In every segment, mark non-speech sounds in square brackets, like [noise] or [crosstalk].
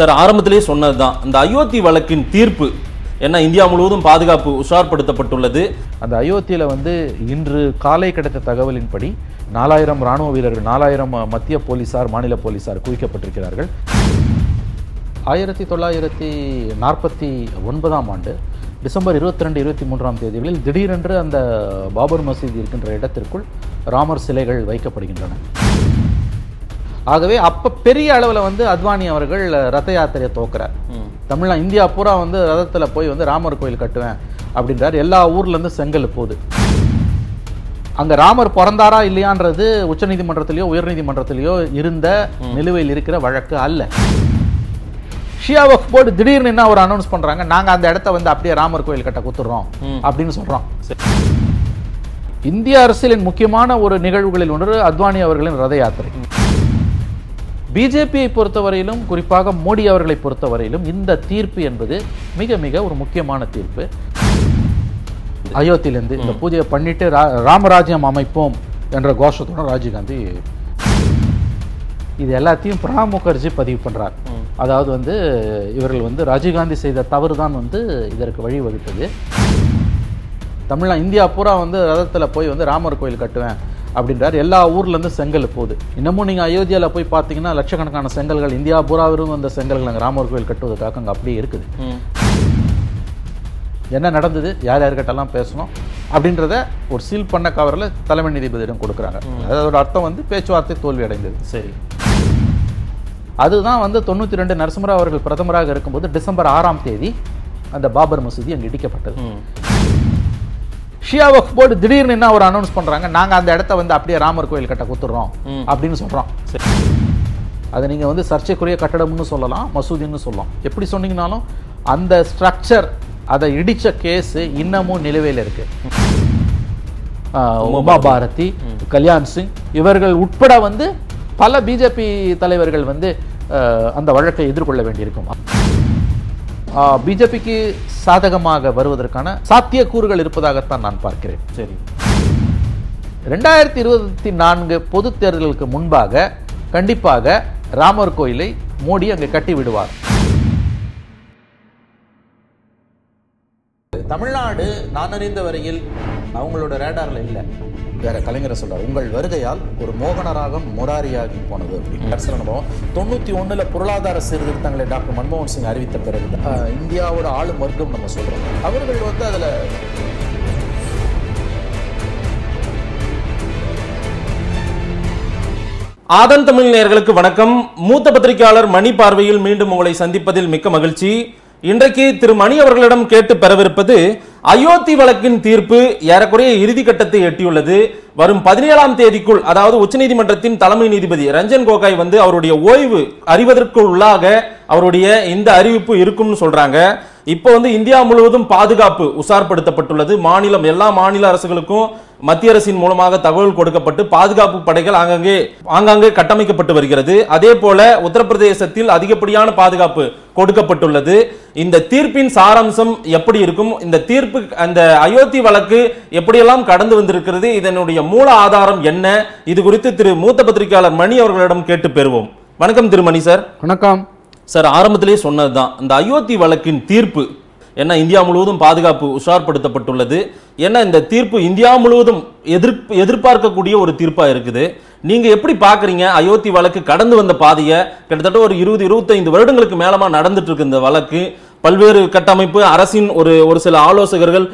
sir ஆரம்பத்திலேயே சொன்னது தான் இந்த அயோத்தி வழக்கின் தீர்ப்பு ஏன்னா இந்தியா முழுவதும் பாதுகாப்பு உஷார்படுத்தப்பட்டுள்ளது அந்த அயோத்தியில் வந்து இன்று காலை கிடைத்த தகவலின்படி நாலாயிரம் ராணுவ வீரர்கள் நாலாயிரம் மத்திய போலீசார் மாநில போலீசார் குவிக்கப்பட்டிருக்கிறார்கள் ஆயிரத்தி தொள்ளாயிரத்தி நாற்பத்தி ஒன்பதாம் ஆண்டு டிசம்பர் இருபத்தி ரெண்டு இருபத்தி மூன்றாம் தேதிகளில் திடீரென்று அந்த பாபர் மசீதி இருக்கின்ற இடத்திற்குள் ராமர் சிலைகள் வைக்கப்படுகின்றன ஆகவே அப்போ பெரிய அளவில் வந்து அத்வானி அவர்கள் ரத யாத்திரையை தோக்குறார் தமிழ்நா இந்தியா பூரா வந்து ரதத்தில் போய் வந்து ராமர் கோயில் கட்டுவேன் அப்படின்றார் எல்லா ஊர்லேருந்து செங்கல் போகுது அங்கே ராமர் பிறந்தாரா இல்லையான்றது உயர் உயர்நீதிமன்றத்திலேயோ இருந்த நிலுவையில் இருக்கிற வழக்கு அல்ல ஷியா வக் போர்டு திடீர்னு என்ன ஒரு அனௌன்ஸ் பண்ணுறாங்க நாங்கள் அந்த இடத்த வந்து அப்படியே ராமர் கோயில் கட்ட குத்துறோம் அப்படின்னு சொல்கிறோம் இந்திய அரசியலின் முக்கியமான ஒரு நிகழ்வுகளில் ஒன்று அத்வானி அவர்களின் ரத யாத்திரை பிஜேபியை பொறுத்தவரையிலும் குறிப்பாக மோடி அவர்களை பொறுத்தவரையிலும் இந்த தீர்ப்பு என்பது மிக மிக ஒரு முக்கியமான தீர்ப்பு அயோத்தியிலேருந்து இந்த பூஜையை பண்ணிட்டு ராமராஜ்யம் அமைப்போம் என்ற கோஷத்தோட ராஜீவ்காந்தி இது எல்லாத்தையும் பிரணாப் முகர்ஜி பதிவு பண்ணுறார் அதாவது வந்து இவர்கள் வந்து ராஜீவ்காந்தி செய்த தவறு தான் வந்து இதற்கு வழிவகுத்தது தமிழ்நாடு இந்தியா பூரா வந்து ரதத்தில் போய் வந்து ராமர் கோயில் கட்டுவேன் அப்படின்றார் எல்லா ஊர்லேருந்து செங்கல் போகுது இன்னமும் நீங்கள் அயோத்தியாவில் போய் பார்த்தீங்கன்னா லட்சக்கணக்கான செங்கல்கள் இந்தியா பூராவிலும் அந்த செங்கல்கள் அங்கே ராமர் கோயில் கட்டுவதற்காக அங்கே அப்படியே இருக்குது என்ன நடந்தது யார் யார்கிட்டலாம் பேசணும் அப்படின்றத ஒரு சீல் பண்ண கவரில் தலைமை நீதிபதியிடம் கொடுக்குறாங்க அதோட அர்த்தம் வந்து பேச்சுவார்த்தை தோல்வி அடைந்தது சரி அதுதான் வந்து தொண்ணூற்றி ரெண்டு நரசிம்மரா அவர்கள் பிரதமராக இருக்கும்போது டிசம்பர் ஆறாம் தேதி அந்த பாபர் மசூதி அங்கே இடிக்கப்பட்டது ஷியா வக்ஃப் போர்டு திடீர்னு என்ன ஒரு அனௌன்ஸ் பண்ணுறாங்க நாங்கள் அந்த இடத்த வந்து அப்படியே ராமர் கோயில் கட்ட கொடுத்துட்றோம் அப்படின்னு சொல்கிறோம் அது நீங்கள் வந்து சர்ச்சைக்குரிய கட்டடம்னு சொல்லலாம் மசூதின்னு சொல்லலாம் எப்படி சொன்னீங்கனாலும் அந்த ஸ்ட்ரக்சர் அதை இடித்த கேஸு இன்னமும் நிலுவையில் இருக்குது உமா பாரதி கல்யாண் சிங் இவர்கள் உட்பட வந்து பல பிஜேபி தலைவர்கள் வந்து அந்த வழக்கை எதிர்கொள்ள வேண்டியிருக்கும் பிஜேபிக்கு சாதகமாக வருவதற்கான சாத்தியக்கூறுகள் இருப்பதாகத்தான் நான் பார்க்கிறேன் சரி ரெண்டாயிரத்தி இருபத்தி நான்கு பொது தேர்தலுக்கு முன்பாக கண்டிப்பாக ராமர் கோயிலை மோடி அங்கே கட்டி விடுவார் தமிழ்நாடு நான் அறிந்த வரையில் அவங்களோட ரேடாரில் இல்லை வேற கலைஞரை சொல்றாரு உங்கள் வருகையால் ஒரு மோகனராகம் முராரியாகி போனது அப்படின்னு அனுபவம் தொண்ணூத்தி ஒண்ணுல பொருளாதார சீர்திருத்தங்களை டாக்டர் மன்மோகன் சிங் அறிவித்த பிறகு இந்தியாவோட ஆளு மருத்துவம் நம்ம சொல்றோம் அவர்கள் வந்து அதுல ஆதன் தமிழ் நேர்களுக்கு வணக்கம் மூத்த பத்திரிகையாளர் மணி பார்வையில் மீண்டும் உங்களை சந்திப்பதில் மிக்க மகிழ்ச்சி இன்றைக்கு திரு மணி அவர்களிடம் கேட்டு பெறவிருப்பது அயோத்தி வழக்கின் தீர்ப்பு ஏறக்குறைய இறுதி கட்டத்தை எட்டியுள்ளது வரும் பதினேழாம் தேதிக்குள் அதாவது உச்சநீதிமன்றத்தின் தலைமை நீதிபதி ரஞ்சன் கோகாய் வந்து அவருடைய ஓய்வு அறிவதற்கு உள்ளாக அவருடைய இந்த அறிவிப்பு இருக்கும்னு சொல்றாங்க இப்போ வந்து இந்தியா முழுவதும் பாதுகாப்பு உசார்படுத்தப்பட்டுள்ளது மாநிலம் எல்லா மாநில அரசுகளுக்கும் மத்திய அரசின் மூலமாக தகவல் கொடுக்கப்பட்டு பாதுகாப்பு படைகள் ஆங்காங்கே ஆங்காங்கே கட்டமைக்கப்பட்டு வருகிறது அதே போல உத்தரப்பிரதேசத்தில் அதிகப்படியான பாதுகாப்பு கொடுக்கப்பட்டுள்ளது இந்த தீர்ப்பின் சாராம்சம் எப்படி இருக்கும் இந்த தீர்ப்பு அந்த அயோத்தி வழக்கு எப்படியெல்லாம் கடந்து வந்திருக்கிறது இதனுடைய மூல ஆதாரம் என்ன இது குறித்து திரு மூத்த பத்திரிகையாளர் மணி அவர்களிடம் கேட்டு பெறுவோம் வணக்கம் திருமணி சார் வணக்கம் சார் ஆரம்பத்திலே சொன்னது தான் இந்த அயோத்தி வழக்கின் தீர்ப்பு ஏன்னா இந்தியா முழுவதும் பாதுகாப்பு உஷார்படுத்தப்பட்டுள்ளது ஏன்னா இந்த தீர்ப்பு இந்தியா முழுவதும் எதிர்ப்பு எதிர்பார்க்கக்கூடிய ஒரு தீர்ப்பாக இருக்குது நீங்கள் எப்படி பார்க்குறீங்க அயோத்தி வழக்கு கடந்து வந்த பாதையை கிட்டத்தட்ட ஒரு இருபது இருபத்தைந்து வருடங்களுக்கு மேலமாக நடந்துட்டு இருக்கு இந்த வழக்கு பல்வேறு கட்டமைப்பு அரசின் ஒரு ஒரு சில ஆலோசகர்கள்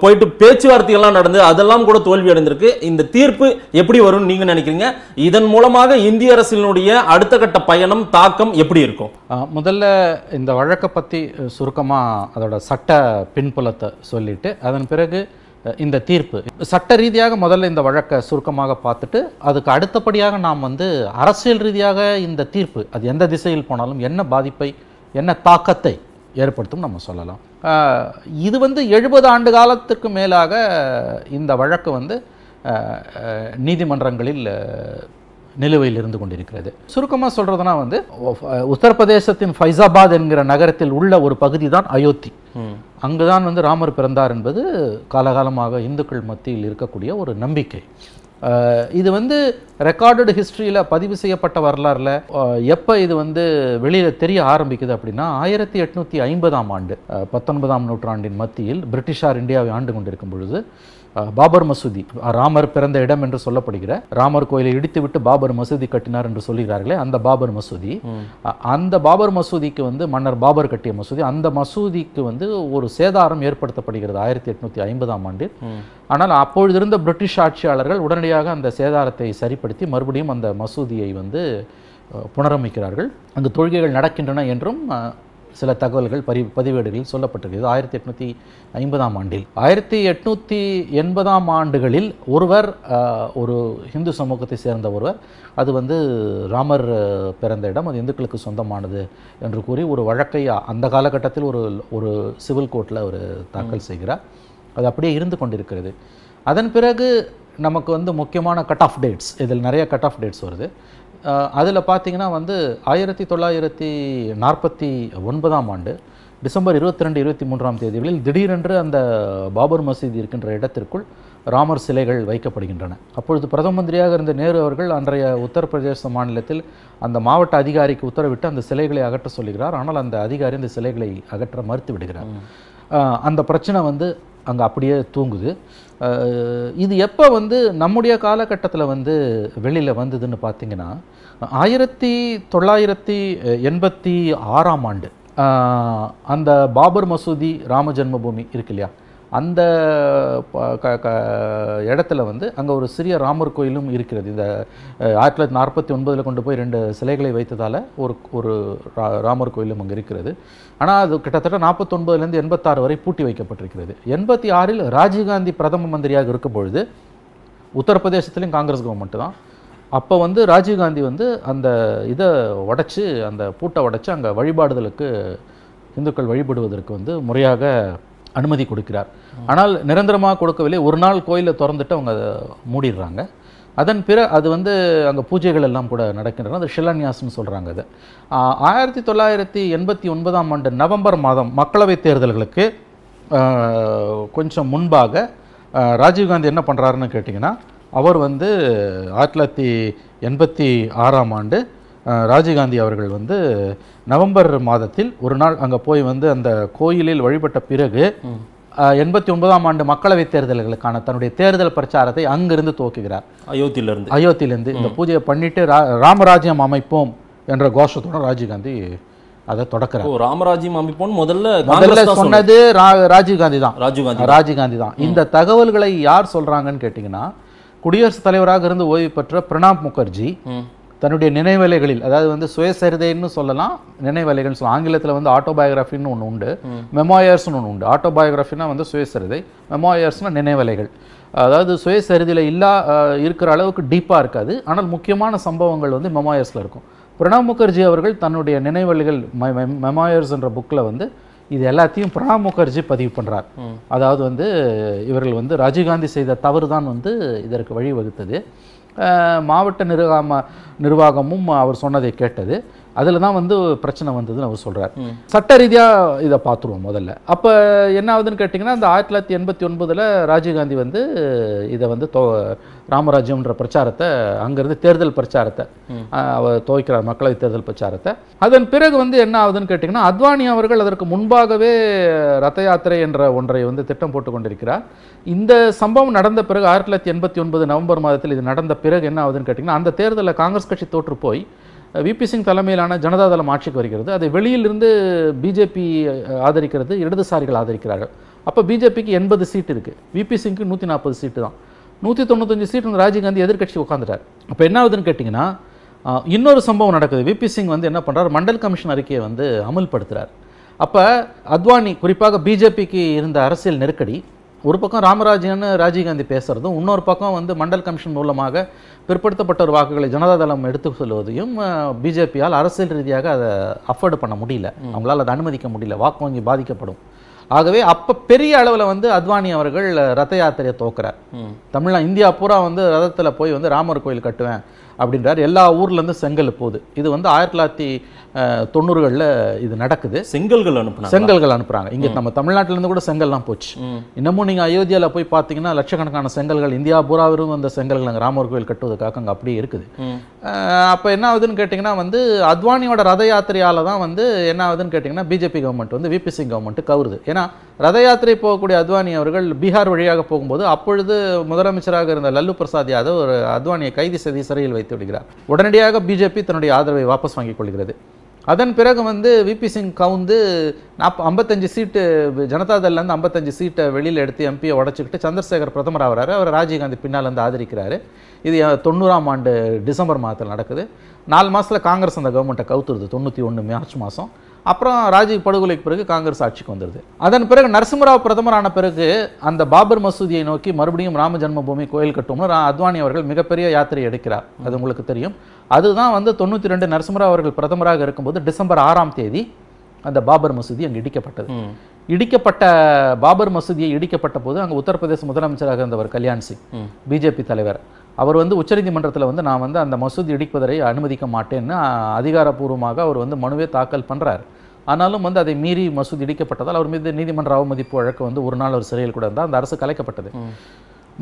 போயிட்டு பேச்சுவார்த்தைகள்லாம் நடந்து அதெல்லாம் கூட தோல்வி அடைந்திருக்கு இந்த தீர்ப்பு எப்படி வரும்னு நீங்க நினைக்கிறீங்க இதன் மூலமாக இந்திய அரசினுடைய அடுத்த கட்ட பயணம் தாக்கம் எப்படி இருக்கும் முதல்ல இந்த வழக்கை பற்றி சுருக்கமாக அதோட சட்ட பின்புலத்தை சொல்லிட்டு அதன் பிறகு இந்த தீர்ப்பு சட்ட ரீதியாக முதல்ல இந்த வழக்கை சுருக்கமாக பார்த்துட்டு அதுக்கு அடுத்தபடியாக நாம் வந்து அரசியல் ரீதியாக இந்த தீர்ப்பு அது எந்த திசையில் போனாலும் என்ன பாதிப்பை என்ன தாக்கத்தை ஏற்படுத்தும் நம்ம சொல்லலாம் இது வந்து எழுபது ஆண்டு காலத்திற்கு மேலாக இந்த வழக்கு வந்து நீதிமன்றங்களில் நிலுவையில் இருந்து கொண்டிருக்கிறது சுருக்கமாக சொல்கிறதுனா வந்து உத்தரப்பிரதேசத்தின் ஃபைசாபாத் என்கிற நகரத்தில் உள்ள ஒரு பகுதி தான் அயோத்தி அங்குதான் வந்து ராமர் பிறந்தார் என்பது காலகாலமாக இந்துக்கள் மத்தியில் இருக்கக்கூடிய ஒரு நம்பிக்கை இது வந்து ரெக்கார்டு ஹிஸ்ட்ரியில் பதிவு செய்யப்பட்ட வரலாறில் எப்போ இது வந்து வெளியில் தெரிய ஆரம்பிக்குது அப்படின்னா ஆயிரத்தி எட்நூற்றி ஐம்பதாம் ஆண்டு பத்தொன்பதாம் நூற்றாண்டின் மத்தியில் பிரிட்டிஷார் இந்தியாவை ஆண்டு கொண்டிருக்கும் பொழுது பாபர் மசூதி ராமர் பிறந்த இடம் என்று சொல்லப்படுகிற ராமர் கோயிலை இடித்துவிட்டு பாபர் மசூதி கட்டினார் என்று சொல்கிறார்களே அந்த பாபர் மசூதி அந்த பாபர் மசூதிக்கு வந்து மன்னர் பாபர் கட்டிய மசூதி அந்த மசூதிக்கு வந்து ஒரு சேதாரம் ஏற்படுத்தப்படுகிறது ஆயிரத்தி எட்நூத்தி ஐம்பதாம் ஆண்டு ஆனால் அப்பொழுதிருந்த பிரிட்டிஷ் ஆட்சியாளர்கள் உடனடியாக அந்த சேதாரத்தை சரிப்படுத்தி மறுபடியும் அந்த மசூதியை வந்து புனரமைக்கிறார்கள் அங்கு தொழுகைகள் நடக்கின்றன என்றும் சில தகவல்கள் பரி பதிவேடுகளில் சொல்லப்பட்டிருக்கிறது ஆயிரத்தி எட்நூற்றி ஐம்பதாம் ஆண்டில் ஆயிரத்தி எட்நூற்றி எண்பதாம் ஆண்டுகளில் ஒருவர் ஒரு இந்து சமூகத்தை சேர்ந்த ஒருவர் அது வந்து ராமர் பிறந்த இடம் அது இந்துக்களுக்கு சொந்தமானது என்று கூறி ஒரு வழக்கை அந்த காலகட்டத்தில் ஒரு ஒரு சிவில் கோர்ட்டில் ஒரு தாக்கல் செய்கிறார் அது அப்படியே இருந்து கொண்டிருக்கிறது அதன் பிறகு நமக்கு வந்து முக்கியமான கட் ஆஃப் டேட்ஸ் இதில் நிறைய கட் ஆஃப் டேட்ஸ் வருது அதில் பார்த்தீங்கன்னா வந்து ஆயிரத்தி தொள்ளாயிரத்தி நாற்பத்தி ஒன்பதாம் ஆண்டு டிசம்பர் இருபத்தி ரெண்டு இருபத்தி மூன்றாம் தேதிகளில் திடீரென்று அந்த பாபர் மசீதி இருக்கின்ற இடத்திற்குள் ராமர் சிலைகள் வைக்கப்படுகின்றன அப்பொழுது பிரதம மந்திரியாக இருந்த நேரு அவர்கள் அன்றைய உத்தரப்பிரதேச மாநிலத்தில் அந்த மாவட்ட அதிகாரிக்கு உத்தரவிட்டு அந்த சிலைகளை அகற்ற சொல்கிறார் ஆனால் அந்த அதிகாரி அந்த சிலைகளை அகற்ற மறுத்து விடுகிறார் அந்த பிரச்சனை வந்து அங்கே அப்படியே தூங்குது இது எப்போ வந்து நம்முடைய காலகட்டத்தில் வந்து வெளியில் வந்ததுன்னு பார்த்தீங்கன்னா ஆயிரத்தி தொள்ளாயிரத்தி எண்பத்தி ஆறாம் ஆண்டு அந்த பாபர் மசூதி ராம ஜென்மபூமி இருக்கு இல்லையா அந்த இடத்துல வந்து அங்கே ஒரு சிறிய ராமர் கோயிலும் இருக்கிறது இந்த ஆயிரத்தி தொள்ளாயிரத்தி நாற்பத்தி ஒன்பதில் கொண்டு போய் ரெண்டு சிலைகளை வைத்ததால் ஒரு ஒரு ராமர் கோயிலும் அங்கே இருக்கிறது ஆனால் அது கிட்டத்தட்ட நாற்பத்தொன்பதுலேருந்து எண்பத்தாறு வரை பூட்டி வைக்கப்பட்டிருக்கிறது எண்பத்தி ஆறில் ராஜீவ்காந்தி பிரதம மந்திரியாக இருக்கும் பொழுது உத்தரப்பிரதேசத்துலேயும் காங்கிரஸ் கவர்மெண்ட்டு தான் அப்போ வந்து ராஜீவ்காந்தி வந்து அந்த இதை உடச்சி அந்த பூட்டை உடச்சி அங்கே வழிபாடுதலுக்கு இந்துக்கள் வழிபடுவதற்கு வந்து முறையாக அனுமதி கொடுக்கிறார் ஆனால் நிரந்தரமாக கொடுக்கவில்லை ஒரு நாள் கோயிலை திறந்துட்டு அவங்க அதை மூடிடுறாங்க அதன் பிற அது வந்து அங்கே பூஜைகள் எல்லாம் கூட நடக்கின்றன அது ஷிலான்யாசம்னு சொல்கிறாங்க அது ஆயிரத்தி தொள்ளாயிரத்தி எண்பத்தி ஒன்பதாம் ஆண்டு நவம்பர் மாதம் மக்களவைத் தேர்தல்களுக்கு கொஞ்சம் முன்பாக ராஜீவ்காந்தி என்ன பண்ணுறாருன்னு கேட்டிங்கன்னா அவர் வந்து ஆயிரத்தி தொள்ளாயிரத்தி எண்பத்தி ஆறாம் ஆண்டு ராஜீவ்காந்தி அவர்கள் வந்து நவம்பர் மாதத்தில் ஒரு நாள் அங்கே போய் வந்து அந்த கோயிலில் வழிபட்ட பிறகு எண்பத்தி ஒன்பதாம் ஆண்டு மக்களவைத் தேர்தல்களுக்கான தன்னுடைய தேர்தல் பிரச்சாரத்தை அங்கிருந்து துவக்குகிறார் அயோத்தியிலிருந்து அயோத்தியிலிருந்து இந்த பூஜையை பண்ணிட்டு ராமராஜ்யம் அமைப்போம் என்ற கோஷத்துடன் ராஜீவ்காந்தி அதை தொடக்கிறார் ராமராஜ்யம் அமைப்போம் முதல்ல முதல்ல சொன்னது ராஜீவ்காந்தி தான் ராஜீவ்காந்தி ராஜீவ்காந்தி தான் இந்த தகவல்களை யார் சொல்றாங்கன்னு கேட்டிங்கன்னா குடியரசுத் தலைவராக இருந்து ஓய்வு பெற்ற பிரணாப் முகர்ஜி தன்னுடைய நினைவலைகளில் அதாவது வந்து சுயசரிதைன்னு சொல்லலாம் நினைவலைகள்னு சொல்லலாம் ஆங்கிலத்தில் வந்து ஆட்டோபயோகிராஃபின்னு ஒன்று உண்டு மெமோயர்ஸ்னு ஒன்று உண்டு ஆட்டோபயோகிராஃபினா வந்து சுயசரிதை மெமோயர்ஸ்னா நினைவலைகள் அதாவது சுயசரிதையில் இல்லா இருக்கிற அளவுக்கு டீப்பாக இருக்காது ஆனால் முக்கியமான சம்பவங்கள் வந்து மெமோயர்ஸில் இருக்கும் பிரணாப் முகர்ஜி அவர்கள் தன்னுடைய நினைவலைகள் மெமோயர்ஸ்ன்ற புக்கில் வந்து இது எல்லாத்தையும் பிரணாப் முகர்ஜி பதிவு பண்ணுறார் அதாவது வந்து இவர்கள் வந்து ராஜீவ்காந்தி செய்த தவறு தான் வந்து இதற்கு வழிவகுத்தது மாவட்ட நிர்வாக நிர்வாகமும் அவர் சொன்னதை கேட்டது அதில் தான் வந்து பிரச்சனை வந்ததுன்னு அவர் சொல்கிறார் சட்ட ரீதியாக இதை பார்த்துருவோம் முதல்ல அப்போ என்ன ஆகுதுன்னு கேட்டிங்கன்னா அந்த ஆயிரத்தி தொள்ளாயிரத்தி எண்பத்தி ஒன்பதில் ராஜீவ்காந்தி வந்து இதை வந்து தோ ராமராஜ்யம்ன்ற பிரச்சாரத்தை அங்கேருந்து தேர்தல் பிரச்சாரத்தை அவர் துவைக்கிறார் மக்களவை தேர்தல் பிரச்சாரத்தை அதன் பிறகு வந்து என்ன ஆகுதுன்னு கேட்டிங்கன்னா அத்வானி அவர்கள் அதற்கு முன்பாகவே ரத யாத்திரை என்ற ஒன்றை வந்து திட்டம் போட்டு கொண்டிருக்கிறார் இந்த சம்பவம் நடந்த பிறகு ஆயிரத்தி தொள்ளாயிரத்தி எண்பத்தி ஒன்பது நவம்பர் மாதத்தில் இது நடந்த பிறகு என்ன ஆகுதுன்னு கேட்டிங்கன்னா அந்த தேர்தலில் காங்கிரஸ் கட்சி தோற்று போய் விபி சிங் தலைமையிலான ஜனதாதளம் ஆட்சிக்கு வருகிறது அதை வெளியிலிருந்து பிஜேபி ஆதரிக்கிறது இடதுசாரிகள் ஆதரிக்கிறார்கள் அப்போ பிஜேபிக்கு எண்பது சீட்டு இருக்குது விபி சிங்க்கு நூற்றி நாற்பது சீட்டு தான் நூற்றி தொண்ணூத்தஞ்சு சீட்டு வந்து ராஜீவ்காந்தி எதிர்கட்சி உட்காந்துட்டார் அப்போ என்ன ஆகுதுன்னு கேட்டிங்கன்னா இன்னொரு சம்பவம் நடக்குது விபி சிங் வந்து என்ன பண்ணுறார் மண்டல் கமிஷன் அறிக்கையை வந்து அமல்படுத்துகிறார் அப்போ அத்வானி குறிப்பாக பிஜேபிக்கு இருந்த அரசியல் நெருக்கடி ஒரு பக்கம் ராமராஜன் ராஜீவ்காந்தி பேசுகிறதும் இன்னொரு பக்கம் வந்து மண்டல் கமிஷன் மூலமாக பிற்படுத்தப்பட்ட ஒரு வாக்குகளை ஜனதாதளம் எடுத்து சொல்வதையும் பிஜேபியால் அரசியல் ரீதியாக அதை அஃபோர்டு பண்ண முடியல அவங்களால் அதை அனுமதிக்க முடியல வாக்கு வங்கி பாதிக்கப்படும் ஆகவே அப்போ பெரிய அளவில் வந்து அத்வானி அவர்கள் ரத யாத்திரையை தோக்குறார் தமிழ்நா இந்தியா பூரா வந்து ரதத்தில் போய் வந்து ராமர் கோயில் கட்டுவேன் அப்படின்றார் எல்லா ஊர்லேருந்து செங்கல் போகுது இது வந்து ஆயிரத்தி தொள்ளாயிரத்தி தொண்ணூறுகளில் இது நடக்குது செங்கல்கள் அனுப்புனா செங்கல்கள் அனுப்புகிறாங்க இங்கே நம்ம தமிழ்நாட்டிலேருந்து கூட செங்கல்லாம் போச்சு இன்னமும் நீங்கள் அயோத்தியாவில் போய் பார்த்தீங்கன்னா லட்சக்கணக்கான செங்கல்கள் இந்தியா பூராவிலும் அந்த செங்கல்கள் அங்கே ராமர் கோயில் கட்டுவதற்காக அங்கே அப்படியே இருக்குது அப்போ என்ன ஆகுதுன்னு கேட்டிங்கன்னா வந்து அத்வானியோட ரத யாத்திரையால் தான் வந்து என்ன ஆகுதுன்னு கேட்டிங்கன்னா பிஜேபி கவர்மெண்ட் வந்து விபி சிங் கவர்மெண்ட் கவுருது ஏன்னா ரத யாத்திரை போகக்கூடிய அத்வானி அவர்கள் பீகார் வழியாக போகும்போது அப்பொழுது முதலமைச்சராக இருந்த லல்லு பிரசாத் யாதவ் ஒரு அத்வானியை கைது செய்து சிறையில் வைத்து வைத்து விடுகிறார் உடனடியாக பிஜேபி தன்னுடைய ஆதரவை வாபஸ் வாங்கிக் கொள்கிறது அதன் பிறகு வந்து விபி சிங் கவுந்து நாப் ஐம்பத்தஞ்சு சீட்டு ஜனதாதள்லேருந்து ஐம்பத்தஞ்சு சீட்டை வெளியில் எடுத்து எம்பியை உடச்சிக்கிட்டு சந்திரசேகர் பிரதமர் ஆகிறாரு அவர் ராஜீவ்காந்தி பின்னால் வந்து ஆதரிக்கிறாரு இது தொண்ணூறாம் ஆண்டு டிசம்பர் மாதத்தில் நடக்குது நாலு மாதத்தில் காங்கிரஸ் அந்த கவர்மெண்ட்டை கவுத்துருது தொண்ணூற்றி ஒன்று மார்ச் மாதம் அப்புறம் ராஜீவ் படுகொலைக்கு பிறகு காங்கிரஸ் ஆட்சிக்கு வந்துடுது அதன் பிறகு நரசிம்மராவ் பிரதமர் ஆன பிறகு அந்த பாபர் மசூதியை நோக்கி மறுபடியும் ராம ஜன்மபூமி கோயில் கட்டும்னு அத்வானி அவர்கள் மிகப்பெரிய யாத்திரை எடுக்கிறார் அது உங்களுக்கு தெரியும் அதுதான் வந்து தொண்ணூற்றி ரெண்டு நரசிம்மராவ் அவர்கள் பிரதமராக இருக்கும்போது டிசம்பர் ஆறாம் தேதி அந்த பாபர் மசூதி அங்கே இடிக்கப்பட்டது இடிக்கப்பட்ட பாபர் மசூதியை இடிக்கப்பட்ட போது அங்கே உத்தரப்பிரதேச முதலமைச்சராக இருந்தவர் கல்யாண் சிங் பிஜேபி தலைவர் அவர் வந்து உச்சநீதிமன்றத்தில் வந்து நான் வந்து அந்த மசூதி இடிப்பதை அனுமதிக்க மாட்டேன்னு அதிகாரப்பூர்வமாக அவர் வந்து மனுவே தாக்கல் பண்ணுறார் ஆனாலும் வந்து அதை மீறி மசூதி இடிக்கப்பட்டதால் அவர் மீது நீதிமன்ற அவமதிப்பு வழக்கு வந்து ஒரு நாள் அவர் சிறையில் கூட இருந்தால் அந்த அரசு கலைக்கப்பட்டது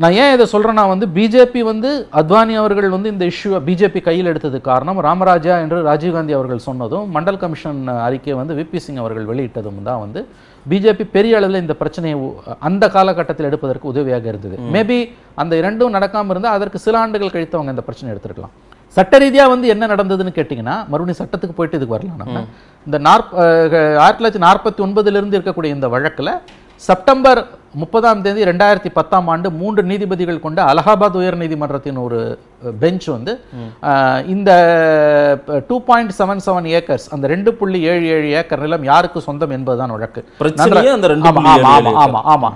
நான் ஏன் இதை சொல்கிறேன்னா வந்து பிஜேபி வந்து அத்வானி அவர்கள் வந்து இந்த இஷ்யூவை பிஜேபி கையில் எடுத்தது காரணம் ராமராஜா என்று ராஜீவ்காந்தி அவர்கள் சொன்னதும் மண்டல் கமிஷன் அறிக்கையை வந்து விபி சிங் அவர்கள் வெளியிட்டதும் தான் வந்து பிஜேபி பெரிய அளவில் இந்த பிரச்சனையை அந்த காலகட்டத்தில் எடுப்பதற்கு உதவியாக இருந்தது மேபி அந்த இரண்டும் நடக்காமல் இருந்தால் அதற்கு சில ஆண்டுகள் கழித்து அவங்க இந்த பிரச்சனை எடுத்துருக்கலாம் சட்ட ரீதியாக வந்து என்ன நடந்ததுன்னு கேட்டிங்கன்னா மறுபடியும் சட்டத்துக்கு போயிட்டு இதுக்கு வரலாம் நம்ம இந்த நாற்ப ஆயிரத்தி தொள்ளாயிரத்தி நாற்பத்தி ஒன்பதுலேருந்து இருக்கக்கூடிய இந்த வழக்கில் செப்டம்பர் முப்பதாம் தேதி ரெண்டாயிரத்தி பத்தாம் ஆண்டு மூன்று நீதிபதிகள் கொண்ட அலகாபாத் உயர் நீதிமன்றத்தின் ஒரு பெஞ்ச் வந்து இந்த two point seven seven acres அந்த ரெண்டு புள்ளி ஏழு ஏழு ஏக்கர் நிலம் யாருக்கு சொந்தம் என்பதுதான் வழக்கு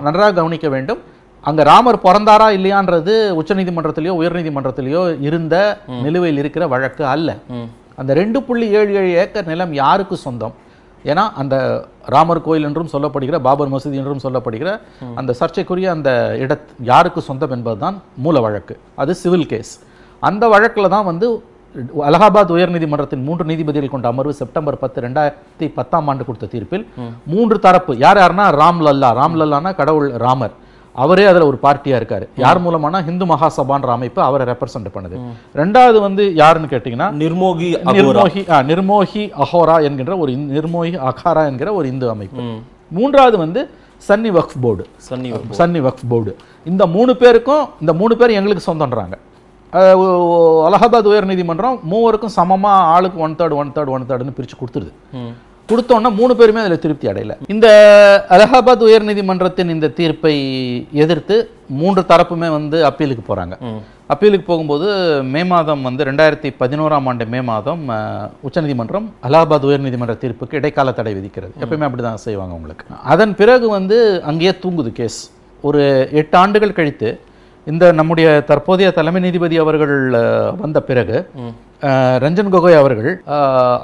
நன்றாக கவனிக்க வேண்டும் அங்க ராமர் பிறந்தாரா இல்லையான்றது உச்ச உச்சநீதிமன்றத்திலேயோ உயர்நீதிமன்றத்திலேயோ இருந்த நிலுவையில் இருக்கிற வழக்கு அல்ல அந்த ரெண்டு புள்ளி ஏழு ஏழு ஏக்கர் நிலம் யாருக்கு சொந்தம் ஏன்னா அந்த ராமர் கோயில் என்றும் சொல்லப்படுகிற பாபர் மசூதி என்றும் சொல்லப்படுகிற அந்த சர்ச்சைக்குரிய அந்த இடத் யாருக்கு சொந்தம் என்பதுதான் மூல வழக்கு அது சிவில் கேஸ் அந்த வழக்கில் தான் வந்து அலகாபாத் உயர்நீதிமன்றத்தின் மூன்று நீதிபதிகள் கொண்ட அமர்வு செப்டம்பர் பத்து ரெண்டாயிரத்தி பத்தாம் ஆண்டு கொடுத்த தீர்ப்பில் மூன்று தரப்பு யார் யாருன்னா ராம் லல்லா ராம் கடவுள் ராமர் அவரே அதில் ஒரு பார்ட்டியாக இருக்கார் யார் மூலமானா ஹிந்து மகாசபான்ற அமைப்பு அவரை ரெப்ரசென்ட் பண்ணுது ரெண்டாவது வந்து யாருன்னு கேட்டிங்கன்னா நிர்மோகி நிர்மோகி நிர்மோகி அஹோரா என்கின்ற ஒரு நிர்மோகி அகாரா என்கிற ஒரு இந்து அமைப்பு மூன்றாவது வந்து சன்னி வக்ஃப் போர்டு சன்னி சன்னி வக்ஃப் போர்டு இந்த மூணு பேருக்கும் இந்த மூணு பேர் எங்களுக்கு சொந்தன்றாங்க அலகாபாத் உயர்நீதிமன்றம் மூவருக்கும் சமமாக ஆளுக்கு one third one third one தேர்ட்னு பிரித்து கொடுத்துருது கொடுத்தோன்னா மூணு பேருமே அதில் திருப்தி அடையலை இந்த அலகாபாத் உயர்நீதிமன்றத்தின் இந்த தீர்ப்பை எதிர்த்து மூன்று தரப்புமே வந்து அப்பீலுக்கு போகிறாங்க அப்பீலுக்கு போகும்போது மே மாதம் வந்து ரெண்டாயிரத்தி பதினோராம் ஆண்டு மே மாதம் உச்சநீதிமன்றம் அலகாபாத் உயர்நீதிமன்ற தீர்ப்புக்கு இடைக்கால தடை விதிக்கிறது எப்பயுமே அப்படி தான் செய்வாங்க உங்களுக்கு அதன் பிறகு வந்து அங்கேயே தூங்குது கேஸ் ஒரு எட்டு ஆண்டுகள் கழித்து இந்த நம்முடைய தற்போதைய தலைமை நீதிபதி அவர்கள் வந்த பிறகு ரஞ்சன் கோகோய் அவர்கள்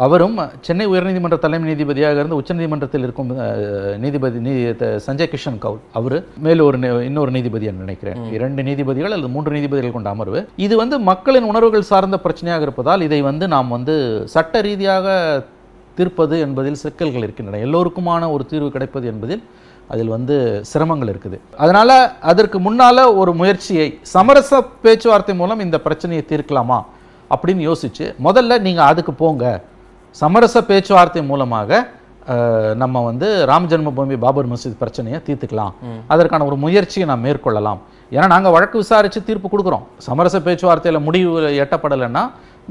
அவரும் சென்னை உயர்நீதிமன்ற தலைமை நீதிபதியாக இருந்து உச்சநீதிமன்றத்தில் இருக்கும் நீதிபதி சஞ்சய் கிஷன் கவுல் அவர் மேலும் ஒரு இன்னொரு நீதிபதி நினைக்கிறேன் இரண்டு நீதிபதிகள் அல்லது மூன்று நீதிபதிகள் கொண்ட அமர்வு இது வந்து மக்களின் உணர்வுகள் சார்ந்த பிரச்சனையாக இருப்பதால் இதை வந்து நாம் வந்து சட்ட ரீதியாக தீர்ப்பது என்பதில் சிக்கல்கள் இருக்கின்றன எல்லோருக்குமான ஒரு தீர்வு கிடைப்பது என்பதில் அதில் வந்து சிரமங்கள் இருக்குது அதனால் அதற்கு முன்னால் ஒரு முயற்சியை சமரச பேச்சுவார்த்தை மூலம் இந்த பிரச்சனையை தீர்க்கலாமா அப்படின்னு யோசித்து முதல்ல நீங்கள் அதுக்கு போங்க சமரச பேச்சுவார்த்தை மூலமாக நம்ம வந்து ராம ஜென்மபூமி பாபர் மசீத் பிரச்சனையை தீர்த்துக்கலாம் அதற்கான ஒரு முயற்சியை நாம் மேற்கொள்ளலாம் ஏன்னா நாங்கள் வழக்கு விசாரித்து தீர்ப்பு கொடுக்குறோம் சமரச பேச்சுவார்த்தையில் முடிவு எட்டப்படலைன்னா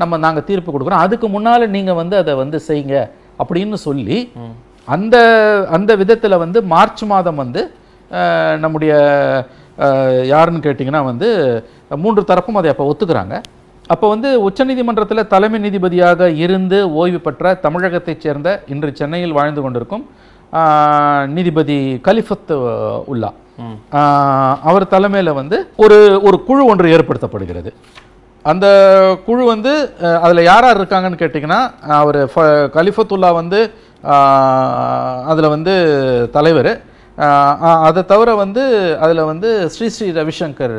நம்ம நாங்கள் தீர்ப்பு கொடுக்குறோம் அதுக்கு முன்னால் நீங்கள் வந்து அதை வந்து செய்யுங்க அப்படின்னு சொல்லி அந்த அந்த விதத்தில் வந்து மார்ச் மாதம் வந்து நம்முடைய யாருன்னு கேட்டிங்கன்னா வந்து மூன்று தரப்பும் அதை அப்போ ஒத்துக்கிறாங்க அப்போ வந்து உச்சநீதிமன்றத்தில் தலைமை நீதிபதியாக இருந்து ஓய்வு பெற்ற தமிழகத்தைச் சேர்ந்த இன்று சென்னையில் வாழ்ந்து கொண்டிருக்கும் நீதிபதி கலிஃபத்து உல்லா அவர் தலைமையில் வந்து ஒரு ஒரு குழு ஒன்று ஏற்படுத்தப்படுகிறது அந்த குழு வந்து அதில் யார் யார் இருக்காங்கன்னு கேட்டிங்கன்னா அவர் கலிஃபத்துல்லா வந்து அதில் வந்து தலைவர் அதை தவிர வந்து அதில் வந்து ஸ்ரீ ஸ்ரீ ரவிசங்கர்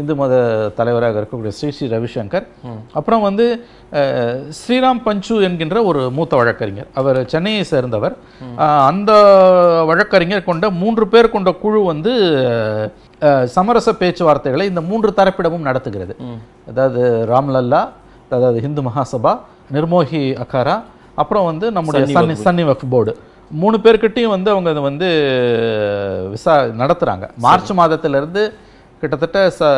இந்து மத தலைவராக இருக்கக்கூடிய ஸ்ரீ ஸ்ரீ ரவிசங்கர் அப்புறம் வந்து ஸ்ரீராம் பஞ்சு என்கின்ற ஒரு மூத்த வழக்கறிஞர் அவர் சென்னையை சேர்ந்தவர் அந்த வழக்கறிஞர் கொண்ட மூன்று பேர் கொண்ட குழு வந்து சமரச பேச்சுவார்த்தைகளை இந்த மூன்று தரப்பிடமும் நடத்துகிறது அதாவது ராம்லல்லா அதாவது ஹிந்து மகாசபா நிர்மோகி அக்காரா அப்புறம் வந்து நம்முடைய சன்னி சன்னி வக்ஃப் போர்டு மூணு பேர்கிட்டையும் வந்து அவங்க அதை வந்து விசா நடத்துகிறாங்க மார்ச் மாதத்திலேருந்து கிட்டத்தட்ட ச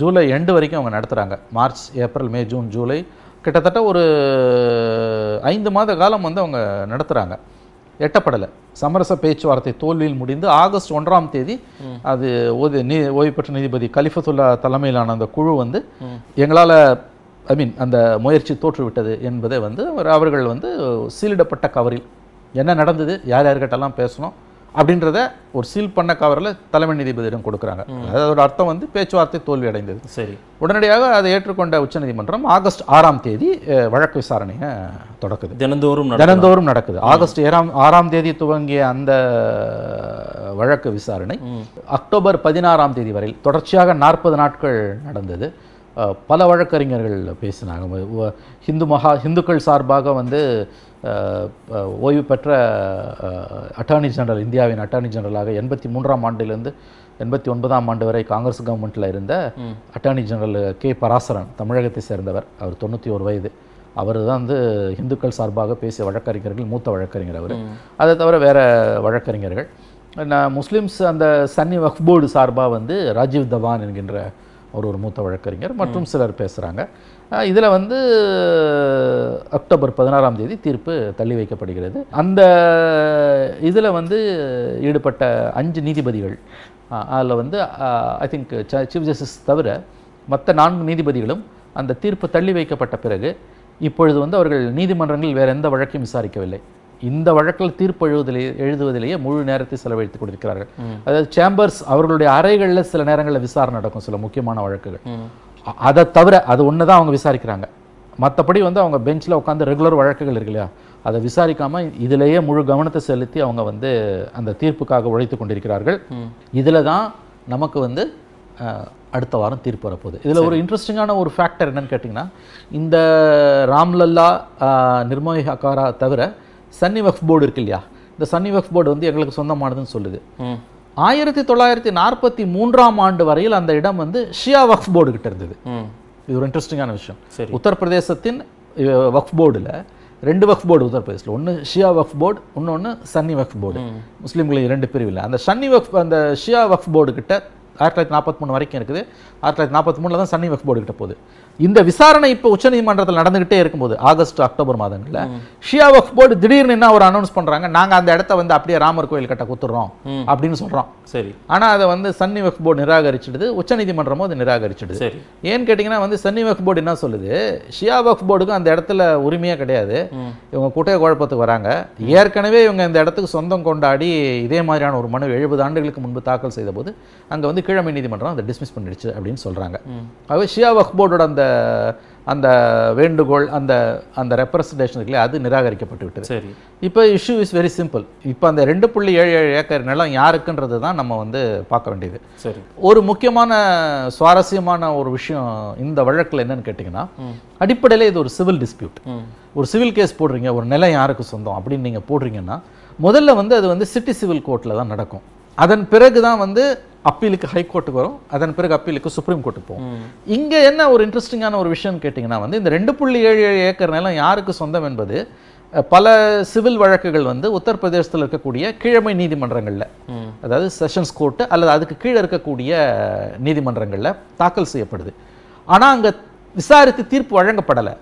ஜூலை எண்டு வரைக்கும் அவங்க நடத்துகிறாங்க March April May June July கிட்டத்தட்ட ஒரு ஐந்து மாத காலம் வந்து அவங்க நடத்துகிறாங்க எட்டப்படலை சமரச பேச்சுவார்த்தை தோல்வியில் முடிந்து ஆகஸ்ட் ஒன்றாம் தேதி அது ஓய்வு நீ ஓய்வு பெற்ற நீதிபதி கலிஃபத்துல்லா தலைமையிலான அந்த குழு வந்து எங்களால் ஐ மீன் அந்த முயற்சி தோற்றுவிட்டது என்பதை வந்து அவர்கள் வந்து சீலிடப்பட்ட கவரில் என்ன நடந்தது யார் யார்கிட்டெல்லாம் பேசணும் அப்படின்றத ஒரு சீல் பண்ண கவரில் தலைமை நீதிபதியிடம் கொடுக்குறாங்க அதோட அர்த்தம் வந்து பேச்சுவார்த்தை தோல்வி அடைந்தது சரி உடனடியாக அதை ஏற்றுக்கொண்ட உச்சநீதிமன்றம் ஆகஸ்ட் ஆறாம் தேதி வழக்கு விசாரணையை தொடக்குது தினந்தோறும் தினந்தோறும் நடக்குது ஆகஸ்ட் ஏறாம் ஆறாம் தேதி துவங்கிய அந்த வழக்கு விசாரணை அக்டோபர் பதினாறாம் தேதி வரையில் தொடர்ச்சியாக நாற்பது நாட்கள் நடந்தது பல வழக்கறிஞர்கள் பேசினாங்க ஹிந்து மகா ஹிந்துக்கள் சார்பாக வந்து ஓய்வு பெற்ற அட்டார்னி ஜெனரல் இந்தியாவின் அட்டார்னி ஜெனரலாக எண்பத்தி மூன்றாம் ஆண்டிலிருந்து எண்பத்தி ஒன்பதாம் ஆண்டு வரை காங்கிரஸ் கவர்மெண்ட்டில் இருந்த அட்டார்னி ஜெனரல் கே பராசரன் தமிழகத்தை சேர்ந்தவர் அவர் தொண்ணூற்றி ஒரு வயது அவர் தான் வந்து இந்துக்கள் சார்பாக பேசிய வழக்கறிஞர்கள் மூத்த வழக்கறிஞர் அவர் அதை தவிர வேறு வழக்கறிஞர்கள் நான் முஸ்லீம்ஸ் அந்த சன்னி வக்ஃப் போர்டு சார்பாக வந்து ராஜீவ் தவான் என்கின்ற ஒரு ஒரு மூத்த வழக்கறிஞர் மற்றும் சிலர் பேசுகிறாங்க இதில் வந்து அக்டோபர் பதினாறாம் தேதி தீர்ப்பு தள்ளி வைக்கப்படுகிறது அந்த இதில் வந்து ஈடுபட்ட அஞ்சு நீதிபதிகள் அதில் வந்து ஐ திங்க் சீஃப் ஜஸ்டிஸ் தவிர மற்ற நான்கு நீதிபதிகளும் அந்த தீர்ப்பு தள்ளி வைக்கப்பட்ட பிறகு இப்பொழுது வந்து அவர்கள் நீதிமன்றங்களில் வேறு எந்த வழக்கையும் விசாரிக்கவில்லை இந்த வழக்கில் தீர்ப்பு எழுதுவதிலே எழுதுவதிலேயே முழு நேரத்தை செலவழித்துக் கொண்டிருக்கிறார்கள் அதாவது சேம்பர்ஸ் அவர்களுடைய அறைகளில் சில நேரங்களில் விசாரணை நடக்கும் சில முக்கியமான வழக்குகள் அதை தவிர அது ஒன்று தான் அவங்க விசாரிக்கிறாங்க மற்றபடி வந்து அவங்க பெஞ்சில் உட்காந்து ரெகுலர் வழக்குகள் இருக்கு இல்லையா அதை விசாரிக்காமல் இதிலேயே முழு கவனத்தை செலுத்தி அவங்க வந்து அந்த தீர்ப்புக்காக உழைத்து கொண்டிருக்கிறார்கள் இதில் தான் நமக்கு வந்து அடுத்த வாரம் தீர்ப்பு வரப்போகுது இதில் ஒரு இன்ட்ரெஸ்டிங்கான ஒரு ஃபேக்டர் என்னன்னு கேட்டிங்கன்னா இந்த ராம்லல்லா நிர்மோய் தவிர சன்னி வக்ஃப் போர்டு இருக்கு இல்லையா இந்த சன்னி வக்ஃப் போர்டு வந்து எங்களுக்கு சொந்தமானதுன்னு சொல்லுது ஆயிரத்தி தொள்ளாயிரத்தி நாற்பத்தி மூன்றாம் ஆண்டு வரையில் அந்த இடம் வந்து ஷியா வக்ஃப் போர்டு கிட்ட இருந்தது இது ஒரு இன்ட்ரெஸ்டிங்கான விஷயம் உத்தரப்பிரதேசத்தின் வக்ஃப் போர்டில் ரெண்டு வக்ஃப் போர்டு உத்தரப்பிரதேசில் ஒன்று ஷியா வக்ஃப் போர்டு இன்னொன்று சன்னி வக்ஃப் போர்டு முஸ்லீம்களை இரண்டு பிரிவில் அந்த சன்னி வக்ஃப் அந்த ஷியா வக்ஃப் போர்டு கிட்ட ஆயிரத்தி தொள்ளாயிரத்தி நாற்பத்தி மூணு வரைக்கும் இருக்குது ஆயிரத்தி தொள்ளாயிரத்தி நாற்பத்தி மூணில் தான் சன்னி வக்ஃப் போர்டு கிட்ட போகுது இந்த விசாரணை இப்போ உச்சநீதிமன்றத்தில் நடந்துகிட்டே இருக்கும்போது ஆகஸ்ட் அக்டோபர் மாதங்களில் ஷியா வக்ஃப் போர்டு திடீர்னு என்ன ஒரு அனௌன்ஸ் பண்ணுறாங்க நாங்கள் அந்த இடத்த வந்து அப்படியே ராமர் கோயில் கட்ட குத்துறோம் அப்படின்னு சொல்கிறோம் சரி ஆனால் அதை வந்து சன்னி வக்ஃப் போர்டு நிராகரிச்சிடுது நீதிமன்றமும் அது நிராகரிச்சிடுது சரி ஏன்னு கேட்டிங்கன்னா வந்து சன்னி வக்ஃப் போர்டு என்ன சொல்லுது ஷியா வக்ஃப் போர்டுக்கும் அந்த இடத்துல உரிமையே கிடையாது இவங்க கூட்டைய குழப்பத்துக்கு வராங்க ஏற்கனவே இவங்க இந்த இடத்துக்கு சொந்தம் கொண்டாடி இதே மாதிரியான ஒரு மனு எழுபது ஆண்டுகளுக்கு முன்பு தாக்கல் செய்த போது அங்கே வந்து கீழமை நீதிமன்றம் அதை டிஸ்மிஸ் பண்ணிடுச்சு அப்படின்னு சொல்கிறாங்க ஆகவே ஷியா வக்ஃப் போர்டோட அந்த அந்த வேண்டுகோள் அந்த அந்த ரெப்ரசன்டேஷன் அது நிராகரிக்கப்பட்டு விட்டது சரி இப்போ இஷ்யூ இஸ் வெரி சிம்பிள் இப்போ அந்த ரெண்டு புள்ளி ஏழு ஏழு ஏக்கர் நிலம் யாருக்குன்றது தான் நம்ம வந்து பார்க்க வேண்டியது சரி ஒரு முக்கியமான சுவாரஸ்யமான ஒரு விஷயம் இந்த வழக்கில் என்னன்னு கேட்டிங்கன்னா அடிப்படையில் இது ஒரு சிவில் டிஸ்பியூட் ஒரு சிவில் கேஸ் போடுறீங்க ஒரு நிலம் யாருக்கு சொந்தம் அப்படின்னு நீங்கள் போடுறீங்கன்னா முதல்ல வந்து அது வந்து சிட்டி சிவில் கோர்ட்டில் தான் நடக்கும் அதன் பிறகு தான் வந்து அப்பீலுக்கு ஹைகோர்ட்டுக்கு வரும் அதன் பிறகு அப்பீலுக்கு சுப்ரீம் கோர்ட்டுக்கு போகும் இங்கே என்ன ஒரு இன்ட்ரெஸ்டிங்கான ஒரு விஷயம் கேட்டிங்கன்னா வந்து இந்த ரெண்டு புள்ளி ஏழு ஏழு ஏக்கர் நிலம் யாருக்கு சொந்தம் என்பது பல சிவில் வழக்குகள் வந்து உத்தரப்பிரதேசத்தில் இருக்கக்கூடிய கீழமை நீதிமன்றங்களில் அதாவது செஷன்ஸ் கோர்ட்டு அல்லது அதுக்கு கீழே இருக்கக்கூடிய நீதிமன்றங்களில் தாக்கல் செய்யப்படுது ஆனால் அங்கே விசாரித்து தீர்ப்பு வழங்கப்படலை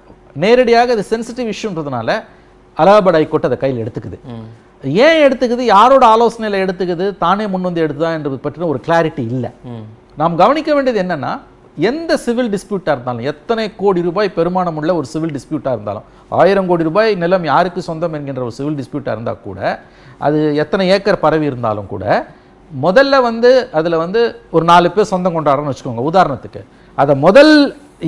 நேரடியாக அது சென்சிட்டிவ் இஷ்யூன்றதுனால அலகாபாத் ஹைகோர்ட் அதை கையில் எடுத்துக்குது ஏன் எடுத்துக்குது யாரோட ஆலோசனையில் எடுத்துக்குது தானே முன்வந்து எடுத்துதா என்றது பற்றின ஒரு கிளாரிட்டி இல்லை நாம் கவனிக்க வேண்டியது என்னென்னா எந்த சிவில் டிஸ்பியூட்டாக இருந்தாலும் எத்தனை கோடி ரூபாய் பெருமானம் உள்ள ஒரு சிவில் டிஸ்பியூட்டாக இருந்தாலும் ஆயிரம் கோடி ரூபாய் நிலம் யாருக்கு சொந்தம் என்கின்ற ஒரு சிவில் டிஸ்பியூட்டாக இருந்தால் கூட அது எத்தனை ஏக்கர் பரவி இருந்தாலும் கூட முதல்ல வந்து அதில் வந்து ஒரு நாலு பேர் சொந்தம் கொண்டாடுறோம்னு வச்சுக்கோங்க உதாரணத்துக்கு அதை முதல்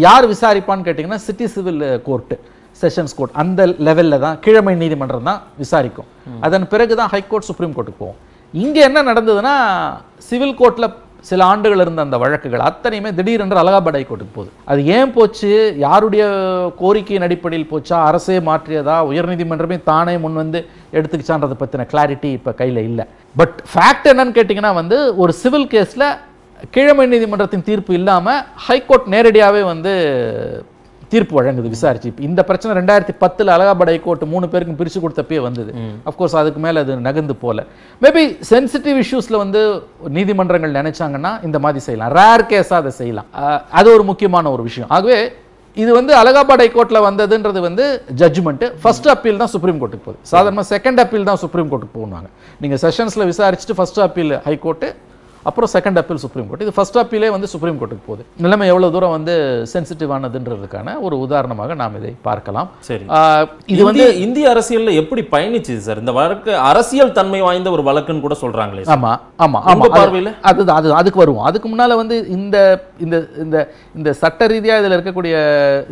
யார் விசாரிப்பான்னு கேட்டிங்கன்னா city civil court eh, sessions court அந்த லெவலில் தான் கீழமை நீதிமன்றம் தான் விசாரிக்கும் அதன் பிறகு தான் ஹைகோர்ட் சுப்ரீம் கோர்ட்டுக்கு போகும் இங்கே என்ன நடந்ததுன்னா சிவில் கோர்ட்டில் சில ஆண்டுகள் இருந்த அந்த வழக்குகள் அத்தனையுமே திடீரென்று அலகாபாத் ஹைகோர்ட்டுக்கு போகுது அது ஏன் போச்சு யாருடைய கோரிக்கையின் அடிப்படையில் போச்சா அரசே மாற்றியதா உயர்நீதிமன்றமே தானே முன் வந்து எடுத்துக்கிச்சான்றதை பற்றின கிளாரிட்டி இப்போ கையில் இல்லை பட் ஃபேக்ட் என்னன்னு கேட்டிங்கன்னா வந்து ஒரு சிவில் கேஸில் கீழமை நீதிமன்றத்தின் தீர்ப்பு இல்லாமல் ஹைகோர்ட் நேரடியாகவே வந்து தீர்ப்பு வழங்குது விசாரிச்சு இந்த பிரச்சனை ரெண்டாயிரத்தி பத்தில் அலகாபாத் ஹைகோர்ட் மூணு பேருக்கும் பிரித்து கொடுத்தப்பே வந்தது அஃப்கோர்ஸ் அதுக்கு மேலே அது நகர்ந்து போல மேபி சென்சிட்டிவ் இஷ்யூஸில் வந்து நீதிமன்றங்கள் நினைச்சாங்கன்னா இந்த மாதிரி செய்யலாம் ரேர் கேஸாக அதை செய்யலாம் அது ஒரு முக்கியமான ஒரு விஷயம் ஆகவே இது வந்து அலகாபாத் ஹைகோர்ட்டில் வந்ததுன்றது வந்து ஜட்ஜ்மெண்ட் ஃபர்ஸ்ட் அப்பீல் தான் சுப்ரீம் கோர்ட்டுக்கு போகுது சாதாரணமாக செகண்ட் அப்பீல் தான் சுப்ரீம் கோர்ட்டுக்கு போகணுவாங்க நீங்கள் செஷன்ஸில் விசாரிச்சுட்டு ஃபர்ஸ்ட் அப்பீல் ஹைகோர்ட்டு அப்புறம் செகண்ட் அப்பீல் சுப்ரீம் கோர்ட் இது ஃபஸ்ட் அப்பீலே வந்து சுப்ரீம் கோர்ட்டுக்கு போகுது நிலைமை எவ்வளோ தூரம் வந்து சென்சிட்டிவானதுன்றதுக்கான ஒரு உதாரணமாக நாம் இதை பார்க்கலாம் சரி இது வந்து இந்திய அரசியலில் எப்படி பயணிச்சு சார் இந்த வழக்கு அரசியல் தன்மை வாய்ந்த ஒரு வழக்குன்னு கூட சொல்கிறாங்களே ஆமாம் ஆமாம் ஆமாம் பார்வையில் அது அது அதுக்கு வருவோம் அதுக்கு முன்னால் வந்து இந்த இந்த இந்த இந்த சட்ட ரீதியாக இதில் இருக்கக்கூடிய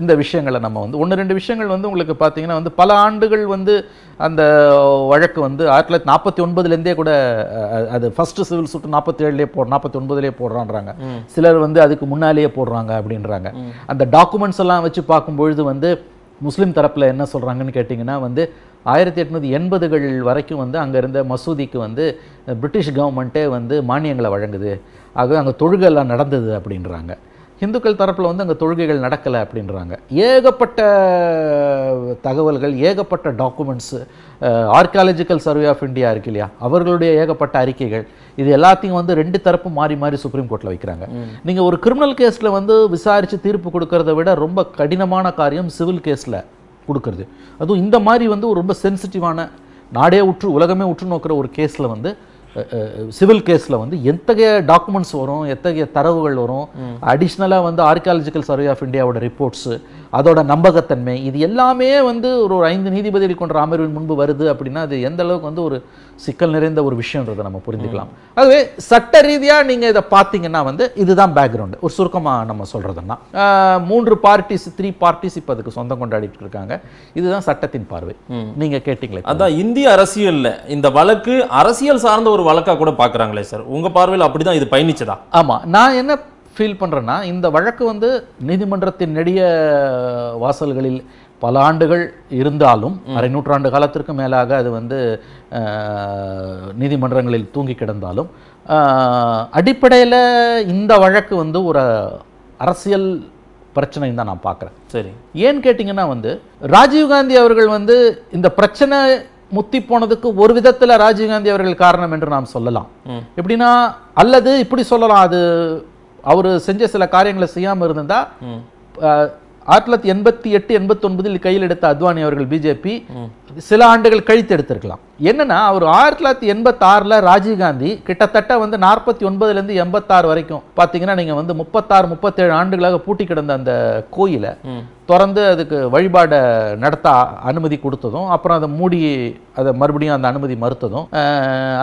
இந்த விஷயங்களை நம்ம வந்து ஒன்று ரெண்டு விஷயங்கள் வந்து உங்களுக்கு பார்த்தீங்கன்னா வந்து பல ஆண்டுகள் வந்து அந்த வழக்கு வந்து ஆயிரத்தி தொள்ளாயிரத்தி நாற்பத்தி ஒன்பதுலேருந்தே கூட அது ஃபஸ்ட்டு சிவில் சூட்டு நாற்பத்தி ஏழு பதினேழுலேயே போடுற நாற்பத்தி ஒன்பதுலேயே போடுறான்றாங்க சிலர் வந்து அதுக்கு முன்னாலேயே போடுறாங்க அப்படின்றாங்க அந்த டாக்குமெண்ட்ஸ் எல்லாம் வச்சு பார்க்கும்பொழுது வந்து முஸ்லீம் தரப்பில் என்ன சொல்கிறாங்கன்னு கேட்டிங்கன்னா வந்து ஆயிரத்தி எட்நூற்றி எண்பதுகள் வரைக்கும் வந்து அங்கே இருந்த மசூதிக்கு வந்து பிரிட்டிஷ் கவர்மெண்ட்டே வந்து மானியங்களை வழங்குது ஆக அங்கே தொழுகெல்லாம் நடந்தது அப்படின்றாங்க இந்துக்கள் தரப்பில் வந்து அங்கே தொழுகைகள் நடக்கலை அப்படின்றாங்க ஏகப்பட்ட தகவல்கள் ஏகப்பட்ட documents archaeological survey of India இருக்கு இல்லையா அவர்களுடைய ஏகப்பட்ட அறிக்கைகள் இது எல்லாத்தையும் வந்து ரெண்டு தரப்பும் மாறி மாறி சுப்ரீம் கோர்ட்டில் வைக்கிறாங்க நீங்கள் ஒரு கிரிமினல் கேஸில் வந்து விசாரித்து தீர்ப்பு கொடுக்கறத விட ரொம்ப கடினமான காரியம் சிவில் கேஸில் கொடுக்கறது அதுவும் இந்த மாதிரி வந்து ஒரு ரொம்ப சென்சிட்டிவான நாடே உற்று உலகமே உற்று நோக்கிற ஒரு கேஸில் வந்து சிவில் கேஸில் வந்து எத்தகைய டாக்குமெண்ட்ஸ் வரும் எத்தகைய தரவுகள் வரும் அடிஷ்னலாக வந்து ஆர்கியாலஜிக்கல் சர்வே ஆஃப் இந்தியாவோட ரிப்போர்ட்ஸு அதோட நம்பகத்தன்மை இது எல்லாமே வந்து ஒரு ஐந்து நீதிபதிகள் கொண்ட அமர்வின் முன்பு வருது அப்படின்னா அது எந்த அளவுக்கு வந்து ஒரு சிக்கல் நிறைந்த ஒரு விஷயன்றதை நம்ம புரிஞ்சுக்கலாம் அதுவே சட்ட ரீதியாக நீங்கள் இதை பார்த்தீங்கன்னா வந்து இதுதான் பேக்ரவுண்டு ஒரு சுருக்கமாக நம்ம சொல்கிறதுன்னா மூன்று பார்ட்டிஸ் த்ரீ பார்ட்டிஸ் இப்போ அதுக்கு சொந்தம் கொண்டாடிட்டு இருக்காங்க இதுதான் சட்டத்தின் பார்வை நீங்கள் கேட்டிங்களே அதான் இந்திய அரசியலில் இந்த வழக்கு அரசியல் சார்ந்த ஒரு வழக்காக கூட பார்க்குறாங்களே சார் உங்கள் பார்வையில் அப்படி தான் இது பயணிச்சதா ஆமாம் நான் என்ன ஃபீல் பண்ணுறேன்னா இந்த வழக்கு வந்து நீதிமன்றத்தின் நெடிய வாசல்களில் பல ஆண்டுகள் இருந்தாலும் அரை நூற்றாண்டு காலத்திற்கு மேலாக அது வந்து நீதிமன்றங்களில் தூங்கி கிடந்தாலும் அடிப்படையில் இந்த வழக்கு வந்து ஒரு அரசியல் பிரச்சனைன்னு தான் நான் பார்க்குறேன் சரி ஏன்னு கேட்டிங்கன்னா வந்து ராஜீவ்காந்தி அவர்கள் வந்து இந்த பிரச்சனை முத்தி போனதுக்கு ஒரு விதத்தில் ராஜீவ்காந்தி அவர்கள் காரணம் என்று நாம் சொல்லலாம் எப்படின்னா அல்லது இப்படி சொல்லலாம் அது அவர் செஞ்ச சில காரியங்களை செய்யாமல் இருந்தால் ஆயிரத்தி தொள்ளாயிரத்தி எண்பத்தி எட்டு எண்பத்தி ஒன்பதில் கையில் எடுத்த அத்வானி அவர்கள் பிஜேபி சில ஆண்டுகள் கழித்து எடுத்திருக்கலாம் என்னென்னா அவர் ஆயிரத்தி தொள்ளாயிரத்தி எண்பத்தாறில் ராஜீவ்காந்தி கிட்டத்தட்ட வந்து நாற்பத்தி ஒன்பதுலேருந்து எண்பத்தாறு வரைக்கும் பார்த்தீங்கன்னா நீங்கள் வந்து முப்பத்தாறு முப்பத்தேழு ஆண்டுகளாக பூட்டி கிடந்த அந்த கோயிலை திறந்து அதுக்கு வழிபாடை நடத்த அனுமதி கொடுத்ததும் அப்புறம் அதை மூடி அதை மறுபடியும் அந்த அனுமதி மறுத்ததும்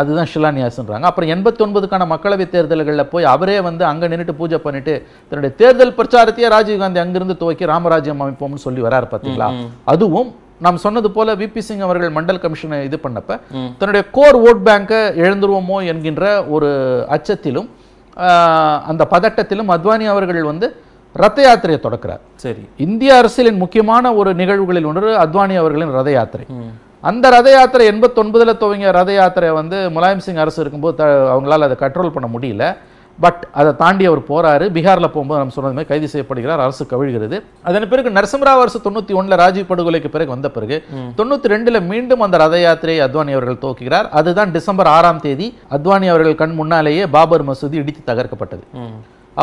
அதுதான் ஷிலான்யாசுன்றாங்க அப்புறம் எண்பத்தி ஒன்பதுக்கான மக்களவைத் தேர்தல்களில் போய் அவரே வந்து அங்கே நின்றுட்டு பூஜை பண்ணிட்டு தன்னுடைய தேர்தல் பிரச்சாரத்தையே ராஜீவ்காந்தி அங்கிருந்து துவக்கி ராமராஜ்யம் அமைப்போம்னு சொல்லி வராரு பார்த்தீங்களா அதுவும் நாம் சொன்னது போல விபி சிங் அவர்கள் மண்டல் கமிஷனை இது பண்ணப்ப தன்னுடைய கோர் ஓட் பேங்கை எழுந்துருவோமோ என்கின்ற ஒரு அச்சத்திலும் அந்த பதட்டத்திலும் அத்வானி அவர்கள் வந்து ரத யாத்திரையை தொடக்கிறார் சரி இந்திய அரசியலின் முக்கியமான ஒரு நிகழ்வுகளில் ஒன்று அத்வானி அவர்களின் ரத யாத்திரை அந்த ரத யாத்திரை எண்பத்தொன்பதில் துவங்கிய ரத யாத்திரை வந்து முலாயம் சிங் அரசு இருக்கும்போது அவங்களால அதை கண்ட்ரோல் பண்ண முடியல பட் அதை தாண்டி அவர் போகிறாரு பீகாரில் போகும்போது நம்ம சொன்னது மாதிரி கைது செய்யப்படுகிறார் அரசு கவிழ்கிறது அதன் பிறகு நரசிம்மராவ் அரசு தொண்ணூற்றி ஒன்றில் ராஜீவ் படுகொலைக்கு பிறகு வந்த பிறகு தொண்ணூற்றி ரெண்டில் மீண்டும் அந்த ரத யாத்திரையை அத்வானி அவர்கள் தோக்குகிறார் அதுதான் டிசம்பர் ஆறாம் தேதி அத்வானி அவர்கள் கண் முன்னாலேயே பாபர் மசூதி இடித்து தகர்க்கப்பட்டது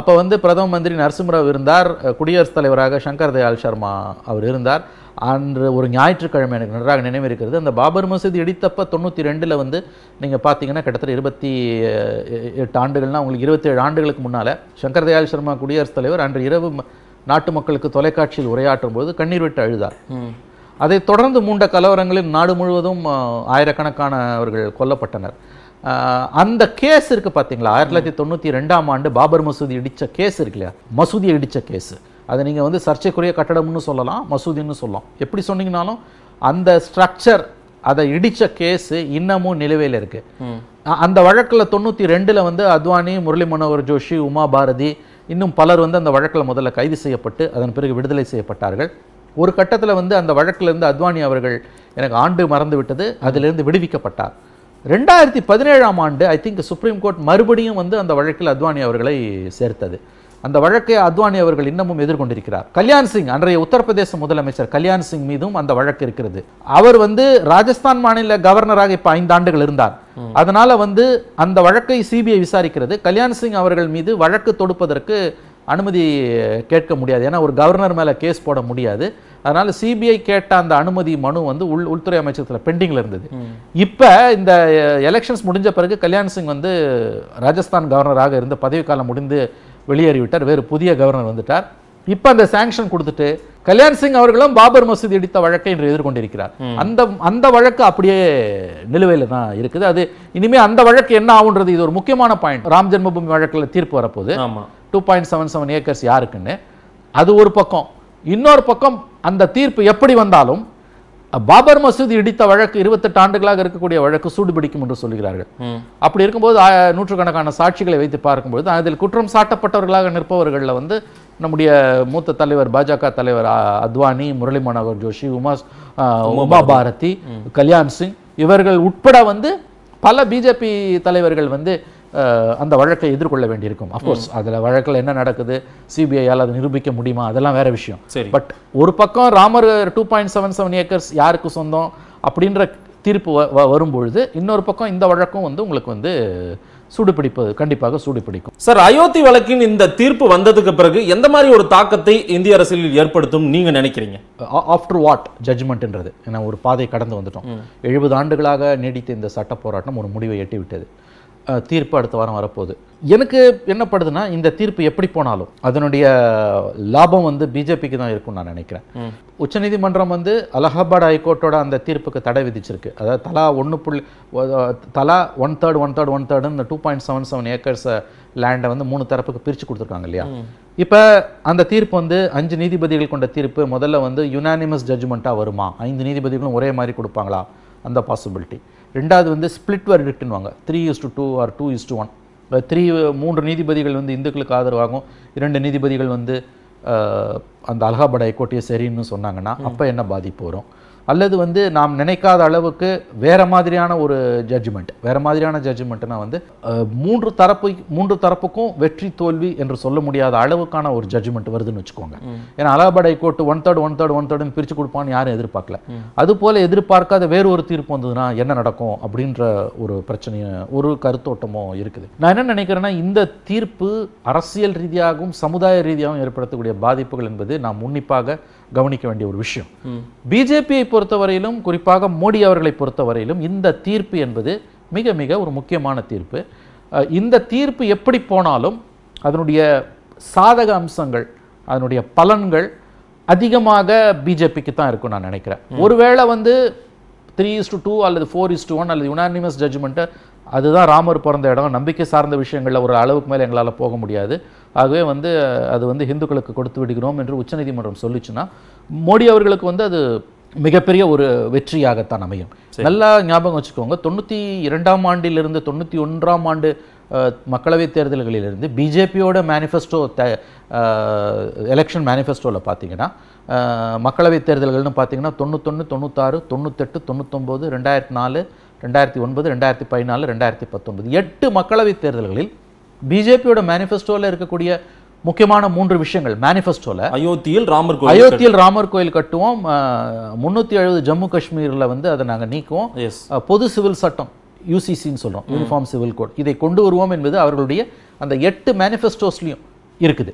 அப்போ வந்து பிரதம மந்திரி நரசிம்மராவ் இருந்தார் குடியரசுத் தலைவராக சங்கர் தயாள் சர்மா அவர் இருந்தார் அன்று ஒரு ஞாயிற்றுக்கிழமை எனக்கு நன்றாக நினைவு இருக்கிறது அந்த பாபர் மசூதி இடித்தப்ப தொண்ணூற்றி ரெண்டில் வந்து நீங்கள் பார்த்தீங்கன்னா கிட்டத்தட்ட இருபத்தி எட்டு ஆண்டுகள்னால் உங்களுக்கு இருபத்தேழு ஆண்டுகளுக்கு முன்னால் சங்கர் தயால் சர்மா குடியரசுத் தலைவர் அன்று இரவு நாட்டு மக்களுக்கு தொலைக்காட்சியில் உரையாற்றும் போது கண்ணீர் விட்டு அழுதார் அதை தொடர்ந்து மூண்ட கலவரங்களில் நாடு முழுவதும் ஆயிரக்கணக்கானவர்கள் கொல்லப்பட்டனர் அந்த கேஸ் இருக்குது பார்த்தீங்களா ஆயிரத்தி தொள்ளாயிரத்தி தொண்ணூற்றி ரெண்டாம் ஆண்டு பாபர் மசூதி இடித்த கேஸ் இருக்கு இல்லையா மசூதியை இடித்த கேஸு அதை நீங்கள் வந்து சர்ச்சைக்குரிய கட்டடம்னு சொல்லலாம் மசூதின்னு சொல்லலாம் எப்படி சொன்னீங்கனாலும் அந்த ஸ்ட்ரக்சர் அதை இடித்த கேஸு இன்னமும் நிலுவையில் இருக்குது அந்த வழக்கில் தொண்ணூற்றி ரெண்டில் வந்து அத்வானி முரளி மனோகர் ஜோஷி உமா பாரதி இன்னும் பலர் வந்து அந்த வழக்கில் முதல்ல கைது செய்யப்பட்டு அதன் பிறகு விடுதலை செய்யப்பட்டார்கள் ஒரு கட்டத்தில் வந்து அந்த வழக்கிலிருந்து அத்வானி அவர்கள் எனக்கு ஆண்டு மறந்து விட்டது அதிலிருந்து விடுவிக்கப்பட்டார் ரெண்டாயிரத்தி பதினேழாம் ஆண்டு ஐ திங்க் சுப்ரீம் கோர்ட் மறுபடியும் வந்து அந்த வழக்கில் அத்வானி அவர்களை சேர்த்தது அந்த வழக்கை அத்வானி அவர்கள் இன்னமும் எதிர்கொண்டிருக்கிறார் கல்யாண் சிங் அன்றைய உத்தரப்பிரதேச முதலமைச்சர் கல்யாண் சிங் மீதும் அந்த வழக்கு இருக்கிறது அவர் வந்து ராஜஸ்தான் மாநில கவர்னராக இப்போ ஐந்தாண்டுகள் இருந்தார் அதனால வந்து அந்த வழக்கை சிபிஐ விசாரிக்கிறது கல்யாண் சிங் அவர்கள் மீது வழக்கு தொடுப்பதற்கு அனுமதி கேட்க முடியாது ஏன்னா ஒரு கவர்னர் மேலே கேஸ் போட முடியாது அதனால் சிபிஐ கேட்ட அந்த அனுமதி மனு வந்து உள் உள்துறை அமைச்சகத்தில் பெண்டிங்கில் இருந்தது இப்போ இந்த எலெக்ஷன்ஸ் முடிஞ்ச பிறகு கல்யாண் சிங் வந்து ராஜஸ்தான் கவர்னராக இருந்து பதவிக்காலம் முடிந்து வெளியேறிவிட்டார் வேறு புதிய கவர்னர் வந்துட்டார் இப்போ அந்த சாங்ஷன் கொடுத்துட்டு கல்யாண் சிங் அவர்களும் பாபர் மசூதி இடித்த வழக்கை இன்று எதிர்கொண்டிருக்கிறார் அந்த அந்த வழக்கு அப்படியே நிலுவையில் தான் இருக்குது அது இனிமேல் அந்த வழக்கு என்ன ஆகுன்றது இது ஒரு முக்கியமான பாயிண்ட் ராம் ஜென்மபூமி வழக்கில் தீர்ப்பு வரப்போகுது two point seven seven acres யாருக்குன்னு அது ஒரு பக்கம் இன்னொரு பக்கம் அந்த தீர்ப்பு எப்படி வந்தாலும் பாபர் மசூதி இடித்த வழக்கு இருபத்தெட்டு ஆண்டுகளாக இருக்கக்கூடிய வழக்கு சூடுபிடிக்கும் என்று சொல்கிறார்கள் அப்படி இருக்கும்போது நூற்றுக்கணக்கான சாட்சிகளை வைத்து பார்க்கும்போது அதில் குற்றம் சாட்டப்பட்டவர்களாக நிற்பவர்களில் வந்து நம்முடைய மூத்த தலைவர் பாஜக தலைவர் அத்வானி முரளி மனோகர் ஜோஷி உமா உமா பாரதி கல்யாண் சிங் இவர்கள் உட்பட வந்து பல பிஜேபி தலைவர்கள் வந்து அந்த வழக்கை எதிர்கொள்ள வேண்டியிருக்கும் அஃப்கோர்ஸ் அதில் வழக்கில் என்ன நடக்குது சிபிஐயால் அதை நிரூபிக்க முடியுமா அதெல்லாம் வேற விஷயம் சரி பட் ஒரு பக்கம் Ramar two point seven seven acres யாருக்கு சொந்தம் அப்படின்ற தீர்ப்பு வரும்பொழுது இன்னொரு பக்கம் இந்த வழக்கும் வந்து உங்களுக்கு வந்து சூடுபிடிப்பது கண்டிப்பாக சூடுபிடிக்கும் சார் அயோத்தி வழக்கின் இந்த தீர்ப்பு வந்ததுக்கு பிறகு எந்த மாதிரி ஒரு தாக்கத்தை இந்திய அரசியலில் ஏற்படுத்தும் நீங்க நினைக்கிறீங்க ஆஃப்டர் வாட் ஜட்மெண்ட்ன்றது ஏன்னா ஒரு பாதை கடந்து வந்துட்டோம் எழுபது ஆண்டுகளாக நீடித்த இந்த சட்ட போராட்டம் ஒரு முடிவை எட்டிவிட்டது தீர்ப்பு அடுத்த வாரம் வரப்போகுது எனக்கு என்ன இந்த தீர்ப்பு எப்படி போனாலும் அதனுடைய லாபம் வந்து பிஜேபிக்கு தான் இருக்கும்னு நான் நினைக்கிறேன் உச்சநீதிமன்றம் வந்து அலகாபாத் ஹைகோர்ட்டோட அந்த தீர்ப்புக்கு தடை விதிச்சிருக்கு அதாவது தலா ஒன்று புள்ளி தலா one third one third one third இந்த two point seven seven acres லேண்டை வந்து மூணு தரப்புக்கு பிரித்து கொடுத்துருக்காங்க இல்லையா இப்போ அந்த தீர்ப்பு வந்து அஞ்சு நீதிபதிகள் கொண்ட தீர்ப்பு முதல்ல வந்து யுனானிமஸ் ஜட்ஜ்மெண்ட்டாக வருமா ஐந்து நீதிபதிகளும் ஒரே மாதிரி கொடுப்பாங்களா அந்த பாசிபிலிட்டி ரெண்டாவது வந்து ஸ்பிளிட் வர்டிக்ட்னுவாங்க three is to two or two is to one three மூன்று நீதிபதிகள் வந்து இந்துக்களுக்கு ஆதரவாகும் இரண்டு நீதிபதிகள் வந்து அந்த அலகாபாத் ஹைகோர்ட்டையே சரின்னு சொன்னாங்கன்னா அப்போ என்ன பாதிப்பு வரும் அல்லது வந்து நாம் நினைக்காத அளவுக்கு வேறு மாதிரியான ஒரு ஜட்ஜ்மெண்ட் வேறு மாதிரியான ஜட்ஜ்மெண்ட்னா வந்து மூன்று தரப்பு மூன்று தரப்புக்கும் வெற்றி தோல்வி என்று சொல்ல முடியாத அளவுக்கான ஒரு ஜட்ஜ்மெண்ட் வருதுன்னு வச்சுக்கோங்க ஏன்னா Allahabad high court one third one third one தேர்ட்னு பிரித்து கொடுப்பான்னு யாரும் எதிர்பார்க்கல அதுபோல் எதிர்பார்க்காத வேறு ஒரு தீர்ப்பு வந்ததுன்னா என்ன நடக்கும் அப்படின்ற ஒரு பிரச்சனையை ஒரு கருத்தோட்டமும் இருக்குது நான் என்ன நினைக்கிறேன்னா இந்த தீர்ப்பு அரசியல் ரீதியாகவும் சமுதாய ரீதியாகவும் ஏற்படுத்தக்கூடிய பாதிப்புகள் என்பது நாம் உன்னிப்பாக கவனிக்க வேண்டிய ஒரு விஷயம் பிஜேபியை பொறுத்தவரையிலும் குறிப்பாக மோடி அவர்களை பொறுத்தவரையிலும் இந்த தீர்ப்பு என்பது மிக மிக ஒரு முக்கியமான தீர்ப்பு இந்த தீர்ப்பு எப்படி போனாலும் அதனுடைய சாதக அம்சங்கள் அதனுடைய பலன்கள் அதிகமாக பிஜேபிக்கு தான் இருக்கும் நான் நினைக்கிறேன் ஒருவேளை வந்து த்ரீ இஸ் டு டூ அல்லது ஃபோர் இஸ் டு ஒன் அல்லது யுனானிமஸ் ஜட்ஜ்மெண்ட்டு அதுதான் ராமர் பிறந்த இடம் நம்பிக்கை சார்ந்த விஷயங்களில் ஒரு அளவுக்கு மேலே எங்களால் போக முடியாது ஆகவே வந்து அது வந்து ஹிந்துக்களுக்கு கொடுத்து விடுகிறோம் என்று உச்சநீதிமன்றம் சொல்லிச்சுன்னா மோடி அவர்களுக்கு வந்து அது மிகப்பெரிய ஒரு வெற்றியாகத்தான் அமையும் நல்லா ஞாபகம் வச்சுக்கோங்க தொண்ணூற்றி இரண்டாம் ஆண்டிலிருந்து தொண்ணூற்றி ஒன்றாம் ஆண்டு மக்களவைத் தேர்தல்களிலிருந்து பிஜேபியோட மேனிஃபெஸ்டோ த எலெக்ஷன் மேனிஃபெஸ்டோவில் பார்த்தீங்கன்னா மக்களவைத் தேர்தல்கள்னு பார்த்தீங்கன்னா தொண்ணூத்தொன்று தொண்ணூத்தாறு தொண்ணூத்தெட்டு தொண்ணூத்தொம்பது ரெண்டாயிரத்தி நாலு ரெண்டாயிரத்தி ஒன்பது ரெண்டாயிரத்தி பதினாலு ரெண்டாயிரத்தி பத்தொன்பது எட்டு மக்களவைத் தேர்தல்களில் பிஜேபியோட மேனிஃபெஸ்டோவில் இருக்கக்கூடிய முக்கியமான மூன்று விஷயங்கள் மேனிஃபெஸ்டோவில் அயோத்தியில் ராமர் கோயில் அயோத்தியில் ராமர் கோயில் கட்டுவோம் முந்நூற்றி எழுபது ஜம்மு காஷ்மீரில் வந்து அதை நாங்கள் நீக்குவோம் பொது சிவில் சட்டம் யூசிசின்னு சொல்கிறோம் யூனிஃபார்ம் சிவில் கோட் இதை கொண்டு வருவோம் என்பது அவர்களுடைய அந்த எட்டு மேனிஃபெஸ்டோஸ்லையும் இருக்குது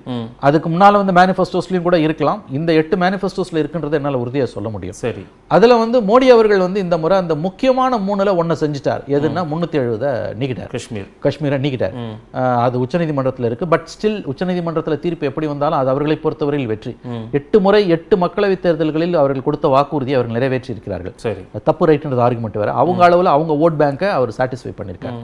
அதுக்கு முன்னால் வந்து மேனிஃபெஸ்டோஸ்லையும் கூட இருக்கலாம் இந்த எட்டு மேனிஃபெஸ்டோஸில் இருக்குன்றதை என்னால் உறுதியாக சொல்ல முடியும் சரி அதில் வந்து மோடி அவர்கள் வந்து இந்த முறை அந்த முக்கியமான மூணில் ஒன்று செஞ்சுட்டார் எதுன்னா முந்நூற்றி எழுபதை நீக்கிட்டார் காஷ்மீர் காஷ்மீரை நீக்கிட்டார் அது உச்சநீதிமன்றத்தில் இருக்குது பட் ஸ்டில் உச்சநீதிமன்றத்தில் தீர்ப்பு எப்படி வந்தாலும் அது அவர்களை பொறுத்தவரையில் வெற்றி எட்டு முறை எட்டு மக்களவைத் தேர்தல்களில் அவர்கள் கொடுத்த வாக்குறுதியை அவர்கள் நிறைவேற்றி இருக்கிறார்கள் சரி தப்பு ரைட்டுன்றது ஆர்குமெண்ட் வேறு அவங்க அளவில் அவங்க ஓட் பேங்கை அவர் சாட்டிஸ்ஃபை பண்ணியிருக்காரு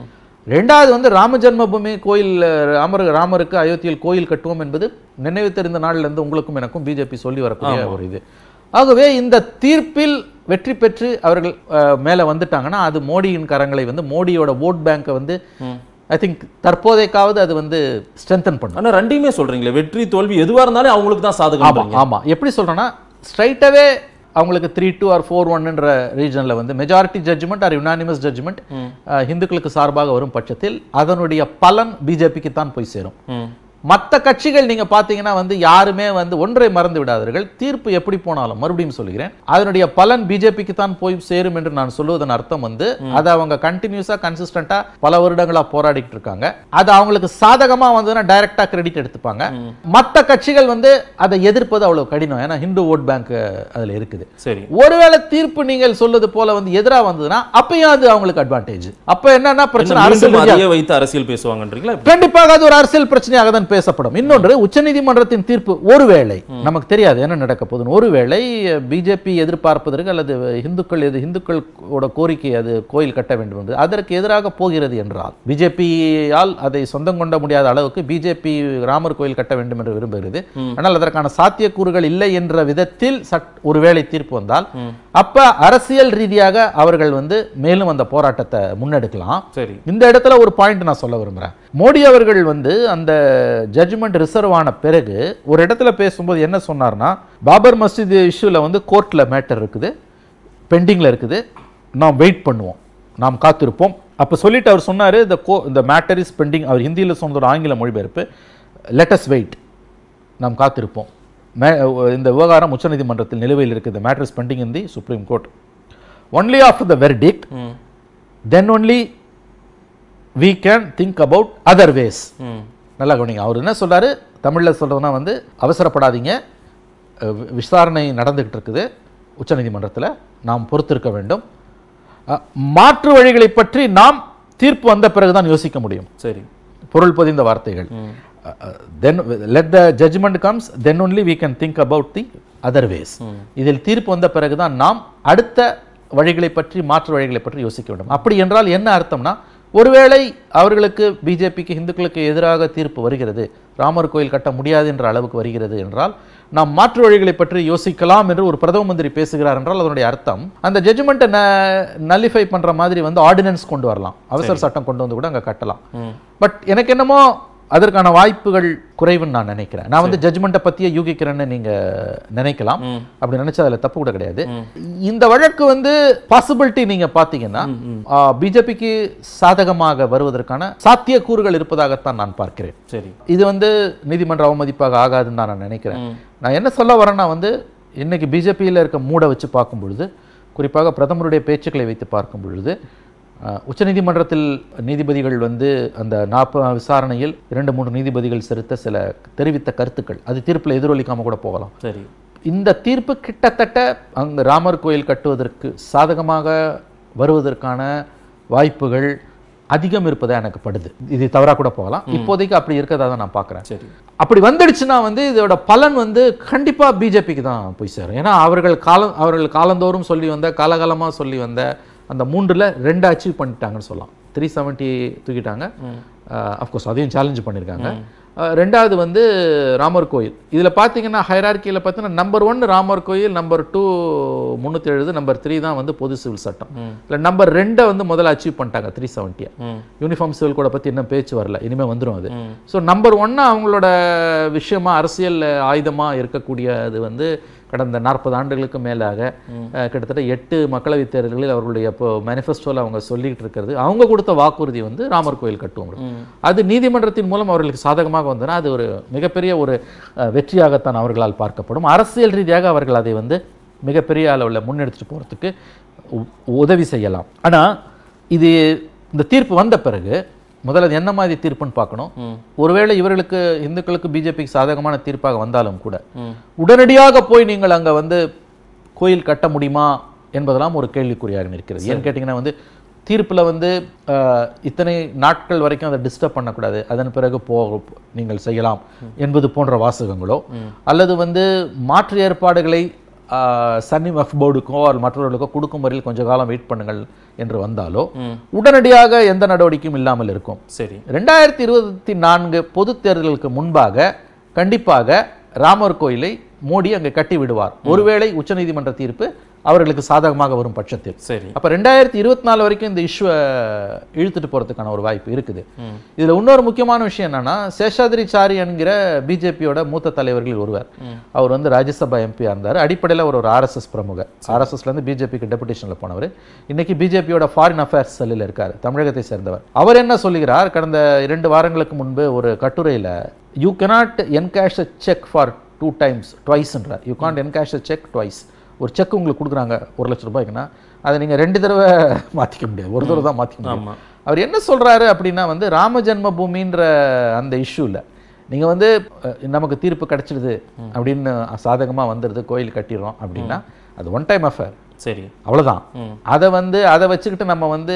ரெண்டாவது வந்து ராம ஜென்மபூமி கோயில் ராமர் ராமருக்கு அயோத்தியில் கோயில் கட்டுவோம் என்பது நினைவு தெரிந்த நாளிலிருந்து உங்களுக்கும் எனக்கும் பிஜேபி சொல்லி வரக்கூடிய ஒரு இது ஆகவே இந்த தீர்ப்பில் வெற்றி பெற்று அவர்கள் மேலே வந்துட்டாங்கன்னா அது மோடியின் கரங்களை வந்து மோடியோட ஓட் பேங்கை வந்து ஐ திங்க் தற்போதைக்காவது அது வந்து ஸ்ட்ரென்தன் பண்ணும் ஆனால் ரெண்டையுமே சொல்கிறீங்களே வெற்றி தோல்வி எதுவாக இருந்தாலும் அவங்களுக்கு தான் சாதகம் ஆமாம் ஆமாம் எப்படி சொல்கிறேன்னா ஸ்ட்ரைட்டாகவே அவங்களுக்கு த்ரீ டூ ஆர் ஃபோர் ஒன்னுன்ற ரீஜனில் வந்து majority judgment or unanimous judgment ஹிந்துக்களுக்கு சார்பாக வரும் பட்சத்தில் அதனுடைய பலன் பிஜேபிக்கு தான் போய் சேரும் மற்ற கட்சிகள் நீங்க பாத்தீங்கன்னா வந்து யாருமே வந்து ஒன்றை மறந்து விடாதீர்கள் தீர்ப்பு எப்படி போனாலும் மறுபடியும் சொல்கிறேன் அதனுடைய பலன் பிஜேபிக்கு தான் போய் சேரும் என்று நான் சொல்லுவதன் அர்த்தம் வந்து அதை அவங்க கண்டினியூஸா கன்சிஸ்டண்டாக பல வருடங்களா போராடிட்டு இருக்காங்க அது அவங்களுக்கு சாதகமா வந்ததுன்னா டைரக்டா கிரெடிட் எடுத்துப்பாங்க மற்ற கட்சிகள் வந்து அதை எதிர்ப்பது அவ்வளவு கடினம் ஏன்னா ஹிந்து ஓட் பேங்க் அதுல இருக்குது சரி ஒருவேளை தீர்ப்பு நீங்கள் சொல்லுவது போல வந்து எதிரா வந்ததுன்னா அப்பயும் அது அவங்களுக்கு அட்வான்டேஜ் அப்ப என்னன்னா பிரச்சனை அரசியல் வைத்து அரசியல் பேசுவாங்கன்றீங்களா கண்டிப்பாக அது ஒரு அரசியல் பிரச்சனையாக தான் பேசப்படும் இன்னொன்று உச்சநீதிமன்றத்தின் தீர்ப்பு ஒருவேளை நமக்கு தெரியாது என்ன நடக்க போகுதுன்னு ஒருவேளை பிஜேபி எதிர்பார்ப்பதற்கு அல்லது இந்துக்கள் எது இந்துக்களோட கோரிக்கை அது கோயில் கட்ட வேண்டும் என்று அதற்கு எதிராக போகிறது என்றால் பிஜேபியால் அதை சொந்தம் கொண்ட முடியாத அளவுக்கு பிஜேபி ராமர் கோயில் கட்ட வேண்டும் என்று விரும்புகிறது ஆனால் அதற்கான சாத்தியக்கூறுகள் இல்லை என்ற விதத்தில் ஒருவேளை தீர்ப்பு வந்தால் அப்ப அரசியல் ரீதியாக அவர்கள் வந்து மேலும் அந்த போராட்டத்தை முன்னெடுக்கலாம் சரி இந்த இடத்துல ஒரு பாயிண்ட் நான் சொல்ல விரும்புறேன் மோடி அவர்கள் வந்து அந்த ஜட்ஜ்மெண்ட் ரிசர்வ் ஆன பிறகு ஒரு இடத்துல பேசும்போது என்ன சொன்னார்னா பாபர் மஸ்ஜித் இஷ்யூவில் வந்து கோர்ட்டில் மேட்டர் இருக்குது பெண்டிங்கில் இருக்குது நாம் வெயிட் பண்ணுவோம் நாம் காத்திருப்போம் அப்போ சொல்லிட்டு அவர் சொன்னார் இந்த கோ இந்த மேட்டர் இஸ் பெண்டிங் அவர் ஹிந்தியில் சொன்னதோட ஆங்கில மொழிபெயர்ப்பு லெட்டஸ் வெயிட் நாம் காத்திருப்போம் மே இந்த விவகாரம் உச்சநீதிமன்றத்தில் நிலுவையில் இருக்குது matter is pending in the supreme court only after the verdict then only we can think about other ways நல்லா கவனிங்க அவர் என்ன சொல்கிறாரு தமிழில் சொல்கிறதுனா வந்து அவசரப்படாதீங்க விசாரணை நடந்துக்கிட்டு இருக்குது உச்சநீதிமன்றத்தில் நாம் பொறுத்திருக்க வேண்டும் மாற்று வழிகளை பற்றி நாம் தீர்ப்பு வந்த பிறகுதான் யோசிக்க முடியும் சரி பொருள் பொதிந்த வார்த்தைகள் then let the judgment comes then only we can think about the other ways இதில் தீர்ப்பு வந்த பிறகுதான் நாம் அடுத்த வழிகளை பற்றி மாற்று வழிகளை பற்றி யோசிக்க வேண்டும் அப்படி என்றால் என்ன அர்த்தம்னா ஒருவேளை அவர்களுக்கு பிஜேபிக்கு இந்துக்களுக்கு எதிராக தீர்ப்பு வருகிறது ராமர் கோயில் கட்ட முடியாது என்ற அளவுக்கு வருகிறது என்றால் நாம் மாற்று வழிகளை பற்றி யோசிக்கலாம் என்று ஒரு பிரதம மந்திரி பேசுகிறார் என்றால் அதனுடைய அர்த்தம் அந்த ஜட்ஜ்மெண்ட்டை நலிஃபை நல்லிஃபை பண்ணுற மாதிரி வந்து ஆர்டினன்ஸ் கொண்டு வரலாம் அவசர சட்டம் கொண்டு வந்து கூட அங்கே கட்டலாம் பட் எனக்கு என்னமோ அதற்கான வாய்ப்புகள் குறைவுன்னு நான் நினைக்கிறேன் நான் வந்து ஜட்மெண்ட்டை பற்றியே யூகிக்கிறேன்னு நீங்கள் நினைக்கலாம் அப்படி நினைச்சா அதில் தப்பு கூட கிடையாது இந்த வழக்கு வந்து பாசிபிலிட்டி நீங்கள் பார்த்தீங்கன்னா பிஜேபிக்கு சாதகமாக வருவதற்கான சாத்தியக்கூறுகள் இருப்பதாகத்தான் நான் பார்க்கிறேன் சரி இது வந்து நீதிமன்ற அவமதிப்பாக ஆகாதுன்னு தான் நான் நினைக்கிறேன் நான் என்ன சொல்ல வரேன்னா வந்து இன்னைக்கு பிஜேபியில் இருக்க மூடை வச்சு பார்க்கும் பொழுது குறிப்பாக பிரதமருடைய பேச்சுக்களை வைத்து பார்க்கும் பொழுது உச்சநீதிமன்றத்தில் நீதிபதிகள் வந்து அந்த நாற்ப விசாரணையில் இரண்டு மூன்று நீதிபதிகள் செலுத்த சில தெரிவித்த கருத்துக்கள் அது தீர்ப்பில் எதிரொலிக்காமல் கூட போகலாம் சரி இந்த தீர்ப்பு கிட்டத்தட்ட அங்கு ராமர் கோயில் கட்டுவதற்கு சாதகமாக வருவதற்கான வாய்ப்புகள் அதிகம் இருப்பதாக எனக்கு படுது இது தவறாக கூட போகலாம் இப்போதைக்கு அப்படி இருக்கிறதா தான் நான் பார்க்குறேன் சரி அப்படி வந்துடுச்சுன்னா வந்து இதோட பலன் வந்து கண்டிப்பாக பிஜேபிக்கு தான் போய் சேரும் ஏன்னா அவர்கள் காலம் அவர்கள் காலந்தோறும் சொல்லி வந்த காலகாலமாக சொல்லி வந்த அந்த மூன்றில் ரெண்டு அச்சீவ் பண்ணிட்டாங்கன்னு சொல்லலாம் த்ரீ செவன்ட்டி தூக்கிட்டாங்க அஃப்கோர்ஸ் அதையும் சேலஞ்சு பண்ணியிருக்காங்க ரெண்டாவது வந்து ராமர் கோயில் இதில் பார்த்தீங்கன்னா ஹைரார்கியில் பார்த்தீங்கன்னா நம்பர் ஒன் ராமர் கோயில் நம்பர் டூ முந்நூற்றி எழுபது நம்பர் த்ரீ தான் வந்து பொது சிவில் சட்டம் இல்லை நம்பர் ரெண்டை வந்து முதல்ல அச்சீவ் பண்ணிட்டாங்க த்ரீ செவன்ட்டியை யூனிஃபார்ம் சிவில் கூட பற்றி இன்னும் பேச்சு வரல இனிமேல் வந்துடும் அது ஸோ நம்பர் ஒன்று அவங்களோட விஷயமா அரசியல் ஆயுதமாக அது வந்து கடந்த நாற்பது ஆண்டுகளுக்கு மேலாக கிட்டத்தட்ட எட்டு மக்களவைத் தேர்தல்களில் அவர்களுடைய மேனிஃபெஸ்டோவில் அவங்க சொல்லிக்கிட்டு இருக்கிறது அவங்க கொடுத்த வாக்குறுதி வந்து ராமர் கோயில் கட்டுவோம் அது நீதிமன்றத்தின் மூலம் அவர்களுக்கு சாதகமாக வந்தனா அது ஒரு மிகப்பெரிய ஒரு வெற்றியாகத்தான் அவர்களால் பார்க்கப்படும் அரசியல் ரீதியாக அவர்கள் அதை வந்து மிகப்பெரிய அளவில் முன்னெடுத்துட்டு போகிறதுக்கு உதவி செய்யலாம் ஆனால் இது இந்த தீர்ப்பு வந்த பிறகு முதல்ல என்ன மாதிரி தீர்ப்புன்னு பார்க்கணும் ஒருவேளை இவர்களுக்கு இந்துக்களுக்கு பிஜேபிக்கு சாதகமான தீர்ப்பாக வந்தாலும் கூட உடனடியாக போய் நீங்கள் அங்கே வந்து கோயில் கட்ட முடியுமா என்பதெல்லாம் ஒரு கேள்விக்குறியாக நிற்கிறது ஏன்னு கேட்டிங்கன்னா வந்து தீர்ப்பில் வந்து இத்தனை நாட்கள் வரைக்கும் அதை டிஸ்டர்ப் பண்ணக்கூடாது அதன் பிறகு போ நீங்கள் செய்யலாம் என்பது போன்ற வாசகங்களோ அல்லது வந்து மாற்று ஏற்பாடுகளை சன்னி மஹ்போர்டுக்கோ அல்லது மற்றவர்களுக்கோ கொடுக்கும் வரையில் கொஞ்சம் காலம் வெயிட் பண்ணுங்கள் என்று வந்தாலோ உடனடியாக எந்த நடவடிக்கையும் இல்லாமல் இருக்கும் சரி ரெண்டாயிரத்தி இருபத்தி நான்கு பொது தேர்தலுக்கு முன்பாக கண்டிப்பாக ராமர் கோயிலை மோடி அங்கே கட்டி விடுவார் ஒருவேளை உச்சநீதிமன்ற தீர்ப்பு அவர்களுக்கு சாதகமாக வரும் பட்சத்தில் சரி அப்போ ரெண்டாயிரத்தி இருபத்தி நாலு வரைக்கும் இந்த இஷ்யூவை இழுத்துட்டு போகிறதுக்கான ஒரு வாய்ப்பு இருக்குது இதில் இன்னொரு முக்கியமான விஷயம் என்னன்னா சேஷாதிரி சாரி என்கிற பிஜேபியோட மூத்த தலைவர்களில் ஒருவர் அவர் வந்து ராஜ்யசபா எம்பியாக இருந்தார் அடிப்படையில் அவர் ஒரு ஆர்எஸ்எஸ் பிரமுகர் ஆர்எஸ்எஸ்லேருந்து பிஜேபிக்கு டெபுடேஷனில் போனவர் இன்னைக்கு பிஜேபியோட ஃபாரின் அஃபேர்ஸ் செல்லில் இருக்கார் தமிழகத்தை சேர்ந்தவர் அவர் என்ன சொல்கிறார் கடந்த இரண்டு வாரங்களுக்கு முன்பு ஒரு கட்டுரையில் you cannot encash cheque for two times ட்வைஸ்ன்றார் you can't encash cheque twice ஒரு செக் உங்களுக்கு கொடுக்குறாங்க ஒரு லட்ச ரூபாய்க்குன்னா அதை நீங்கள் ரெண்டு தடவை [laughs] மாற்றிக்க முடியாது ஒரு தடவை தான் மாற்றிக்க முடியும் அவர் என்ன சொல்கிறாரு அப்படின்னா வந்து ராம ஜென்ம பூமின்ற அந்த இஷ்யூவில் நீங்கள் வந்து நமக்கு தீர்ப்பு கிடச்சிடுது அப்படின்னு சாதகமாக வந்துடுது கோயில் கட்டிடுறோம் அப்படின்னா அது ஒன் டைம் அஃபேர் சரி அவ்வளோதான் அதை வந்து அதை வச்சுக்கிட்டு நம்ம வந்து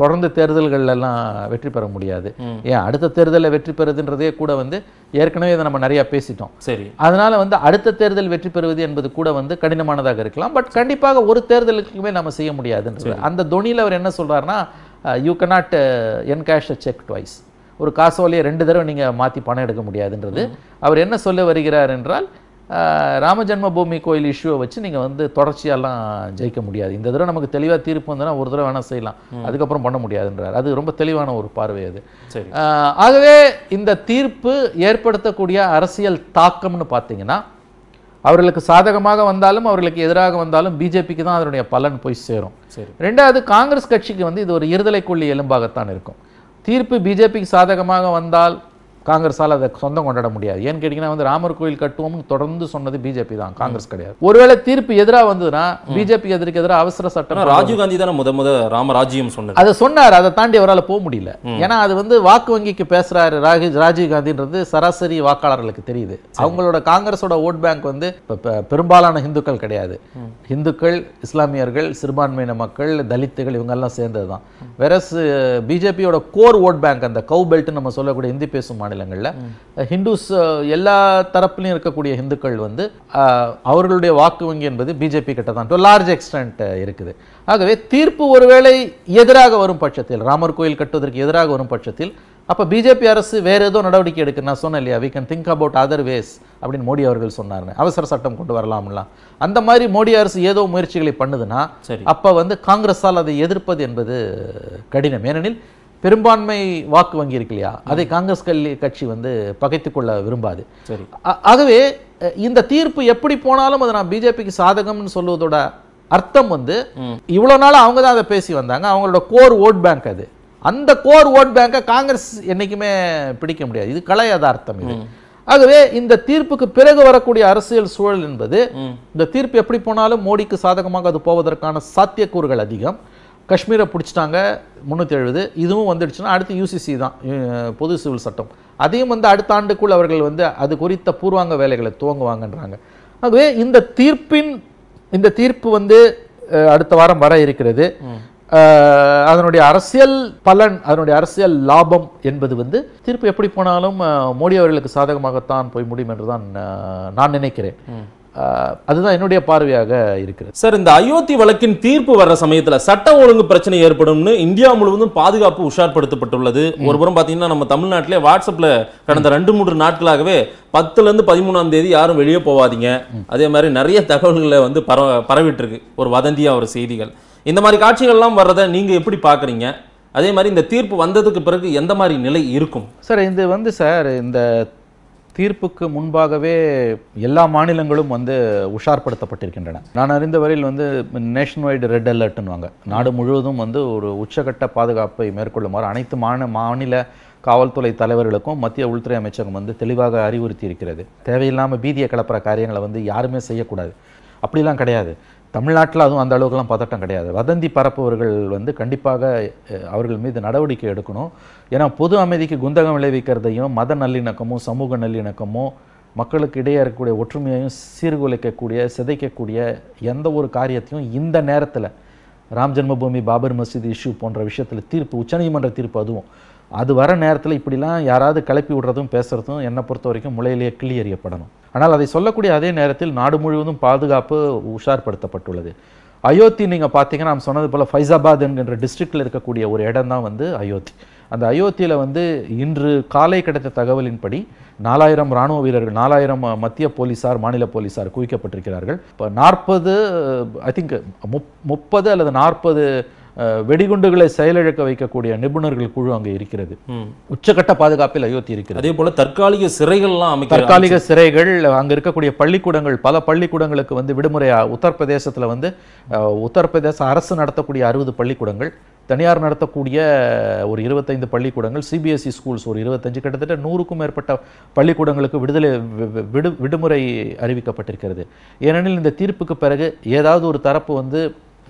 தொடர்ந்து தேர்தல்கள்லாம் வெற்றி பெற முடியாது ஏன் அடுத்த தேர்தலில் வெற்றி பெறுதுன்றதே கூட வந்து ஏற்கனவே இதை நம்ம நிறையா பேசிட்டோம் சரி அதனால வந்து அடுத்த தேர்தல் வெற்றி பெறுவது என்பது கூட வந்து கடினமானதாக இருக்கலாம் பட் கண்டிப்பாக ஒரு தேர்தலுக்குமே நம்ம செய்ய முடியாதுன்னு அந்த தொனியில் அவர் என்ன சொல்கிறாருன்னா you cannot encash cheque twice ஒரு காசோலையை ரெண்டு தடவை நீங்கள் மாற்றி பணம் எடுக்க முடியாதுன்றது அவர் என்ன சொல்ல வருகிறார் என்றால் ராமஜன்ம பூமி கோயில் இஷ்யூவை வச்சு நீங்கள் வந்து தொடர்ச்சியாலாம் ஜெயிக்க முடியாது இந்த தடவை நமக்கு தெளிவாக தீர்ப்பு வந்தனா ஒரு தடவை வேணால் செய்யலாம் அதுக்கப்புறம் பண்ண முடியாதுன்றார் அது ரொம்ப தெளிவான ஒரு பார்வை அது ஆகவே இந்த தீர்ப்பு ஏற்படுத்தக்கூடிய அரசியல் தாக்கம்னு பார்த்தீங்கன்னா அவர்களுக்கு சாதகமாக வந்தாலும் அவர்களுக்கு எதிராக வந்தாலும் பிஜேபிக்கு தான் அதனுடைய பலன் போய் சேரும் ரெண்டாவது காங்கிரஸ் கட்சிக்கு வந்து இது ஒரு இருதலை கொள்ளி எலும்பாகத்தான் இருக்கும் தீர்ப்பு பிஜேபிக்கு சாதகமாக வந்தால் காங்கிரஸால் அதை சொந்தம் கொண்டாட முடியாது ஏன்னு கேட்டிங்கன்னா வந்து ராமர் கோயில் கட்டுவோம்னு தொடர்ந்து சொன்னது பிஜேபி தான் காங்கிரஸ் கிடையாது ஒருவேளை தீர்ப்பு எதிராக வந்ததுன்னா பிஜேபி எதிர்க்கு எதிராக அவசர சட்டம் ராஜீவ்காந்தி தானே முத முத ராஜ்யம் சொன்னார் அதை சொன்னார் அதை தாண்டி அவரால் போக முடியல ஏன்னா அது வந்து வாக்கு வங்கிக்கு பேசுறாரு ராஜீவ் ராஜீவ்காந்தின்றது சராசரி வாக்காளர்களுக்கு தெரியுது அவங்களோட காங்கிரஸோட ஓட் பேங்க் வந்து பெரும்பாலான இந்துக்கள் கிடையாது இந்துக்கள் இஸ்லாமியர்கள் சிறுபான்மையின மக்கள் தலித்துகள் இவங்கெல்லாம் சேர்ந்தது தான் வேற பிஜேபியோட கோர் ஓட் பேங்க் அந்த கவு பெல்ட் நம்ம சொல்லக்கூடிய இந்தி பேசும் மாநிலங்களில் ஹிந்துஸ் எல்லா தரப்புலையும் இருக்கக்கூடிய ஹிந்துக்கள் வந்து அவர்களுடைய வாக்கு வங்கி என்பது பிஜேபி கிட்ட தான் டு லார்ஜ் எக்ஸ்டென்ட் இருக்குது ஆகவே தீர்ப்பு ஒருவேளை எதிராக வரும் பட்சத்தில் ராமர் கோயில் கட்டுவதற்கு எதிராக வரும் பட்சத்தில் அப்போ பிஜேபி அரசு வேறு ஏதோ நடவடிக்கை எடுக்கு நான் சொன்னேன் இல்லையா we can think about other ways அப்படின்னு மோடி அவர்கள் சொன்னார் அவசர சட்டம் கொண்டு வரலாம்லாம் அந்த மாதிரி மோடி அரசு ஏதோ முயற்சிகளை பண்ணுதுன்னா அப்போ வந்து காங்கிரஸால் அதை எதிர்ப்பது என்பது கடினம் ஏனெனில் பெரும்பான்மை வாக்கு வங்கி இருக்கு இல்லையா அதை காங்கிரஸ் கல்வி கட்சி வந்து பகைத்து கொள்ள விரும்பாது சரி ஆகவே இந்த தீர்ப்பு எப்படி போனாலும் அதை நான் பிஜேபிக்கு சாதகம்னு சொல்லுவதோட அர்த்தம் வந்து இவ்வளோ நாள் அவங்க தான் அதை பேசி வந்தாங்க அவங்களோட கோர் ஓட் பேங்க் அது அந்த கோர் ஓட் பேங்கை காங்கிரஸ் என்றைக்குமே பிடிக்க முடியாது இது கலை யதார்த்தம் இது ஆகவே இந்த தீர்ப்புக்கு பிறகு வரக்கூடிய அரசியல் சூழல் என்பது இந்த தீர்ப்பு எப்படி போனாலும் மோடிக்கு சாதகமாக அது போவதற்கான சாத்தியக்கூறுகள் அதிகம் காஷ்மீரை பிடிச்சிட்டாங்க முந்நூற்றி எழுபது இதுவும் வந்துடுச்சுன்னா அடுத்து யூசிசி தான் பொது சிவில் சட்டம் அதையும் வந்து அடுத்த ஆண்டுக்குள் அவர்கள் வந்து அது குறித்த பூர்வாங்க வேலைகளை துவங்குவாங்கன்றாங்க ஆகவே இந்த தீர்ப்பின் இந்த தீர்ப்பு வந்து அடுத்த வாரம் வர இருக்கிறது அதனுடைய அரசியல் பலன் அதனுடைய அரசியல் லாபம் என்பது வந்து தீர்ப்பு எப்படி போனாலும் மோடி அவர்களுக்கு சாதகமாகத்தான் போய் முடியும் என்று தான் நான் நினைக்கிறேன் அதுதான் என்னுடைய பார்வையாக இருக்கிறது சார் இந்த அயோத்தி வழக்கின் தீர்ப்பு வர்ற சமயத்தில் சட்ட ஒழுங்கு பிரச்சனை ஏற்படும்னு இந்தியா முழுவதும் பாதுகாப்பு உஷார்படுத்தப்பட்டுள்ளது ஒருபுறம் பார்த்தீங்கன்னா நம்ம தமிழ்நாட்டிலே வாட்ஸ்அப்பில் கடந்த ரெண்டு மூன்று நாட்களாகவே பத்துலேருந்து பதிமூணாம் தேதி யாரும் வெளியே போவாதீங்க அதே மாதிரி நிறைய தகவல்களை வந்து பர பரவிட்டு இருக்கு ஒரு வதந்தியாக ஒரு செய்திகள் இந்த மாதிரி காட்சிகள்லாம் வர்றதை நீங்கள் எப்படி பார்க்குறீங்க அதே மாதிரி இந்த தீர்ப்பு வந்ததுக்கு பிறகு எந்த மாதிரி நிலை இருக்கும் சார் இது வந்து சார் இந்த தீர்ப்புக்கு முன்பாகவே எல்லா மாநிலங்களும் வந்து உஷார்படுத்தப்பட்டிருக்கின்றன நான் அறிந்த வரையில் வந்து நேஷன் வைடு ரெட் அலர்ட்னுவாங்க நாடு முழுவதும் வந்து ஒரு உச்சகட்ட பாதுகாப்பை மேற்கொள்ளுமாறு அனைத்து மாநில மாநில காவல்துறை தலைவர்களுக்கும் மத்திய உள்துறை அமைச்சகம் வந்து தெளிவாக அறிவுறுத்தி இருக்கிறது தேவையில்லாமல் பீதியை கலப்புற காரியங்களை வந்து யாருமே செய்யக்கூடாது அப்படிலாம் கிடையாது தமிழ்நாட்டில் அதுவும் அந்த அளவுக்குலாம் பதட்டம் கிடையாது வதந்தி பரப்புவர்கள் வந்து கண்டிப்பாக அவர்கள் மீது நடவடிக்கை எடுக்கணும் ஏன்னா பொது அமைதிக்கு குந்தகம் விளைவிக்கிறதையும் மத நல்லிணக்கமும் சமூக நல்லிணக்கமும் மக்களுக்கு இடையே இருக்கக்கூடிய ஒற்றுமையையும் சீர்குலைக்கக்கூடிய சிதைக்கக்கூடிய எந்த ஒரு காரியத்தையும் இந்த நேரத்தில் ராம் ஜென்மபூமி பாபர் மசீத் இஷ்யூ போன்ற விஷயத்தில் தீர்ப்பு உச்சநீதிமன்ற தீர்ப்பு அதுவும் அது வர நேரத்தில் இப்படிலாம் யாராவது கிளப்பி விடுறதும் பேசுகிறதும் என்னை பொறுத்த வரைக்கும் முளையிலேயே கிளியறியப்படணும் ஆனால் அதை சொல்லக்கூடிய அதே நேரத்தில் நாடு முழுவதும் பாதுகாப்பு உஷார்படுத்தப்பட்டுள்ளது அயோத்தி நீங்கள் பார்த்தீங்கன்னா நாம் சொன்னது போல் ஃபைசாபாத் என்கின்ற டிஸ்ட்ரிக்டில் இருக்கக்கூடிய ஒரு இடம் தான் வந்து அயோத்தி அந்த அயோத்தியில் வந்து இன்று காலை கிடைத்த தகவலின்படி நாலாயிரம் இராணுவ வீரர்கள் நாலாயிரம் மத்திய போலீஸார் மாநில போலீஸார் குவிக்கப்பட்டிருக்கிறார்கள் இப்போ நாற்பது ஐ திங்க் முப் முப்பது அல்லது நாற்பது வெடிகுண்டுகளை செயலிழக்க வைக்கக்கூடிய நிபுணர்கள் குழு அங்கே இருக்கிறது உச்சகட்ட பாதுகாப்பில் அயோத்தி இருக்கிறது அதே போல தற்காலிக சிறைகள்லாம் தற்காலிக சிறைகள் அங்கே இருக்கக்கூடிய பள்ளிக்கூடங்கள் பல பள்ளிக்கூடங்களுக்கு வந்து விடுமுறையாக உத்தரப்பிரதேசத்தில் வந்து உத்தரப்பிரதேச அரசு நடத்தக்கூடிய அறுபது பள்ளிக்கூடங்கள் தனியார் நடத்தக்கூடிய ஒரு இருபத்தைந்து பள்ளிக்கூடங்கள் சிபிஎஸ்இ ஸ்கூல்ஸ் e ஒரு இருபத்தஞ்சு கிட்டத்தட்ட நூறுக்கும் மேற்பட்ட பள்ளிக்கூடங்களுக்கு விடுதலை விடு விடுமுறை அறிவிக்கப்பட்டிருக்கிறது ஏனெனில் இந்த தீர்ப்புக்கு பிறகு ஏதாவது ஒரு தரப்பு வந்து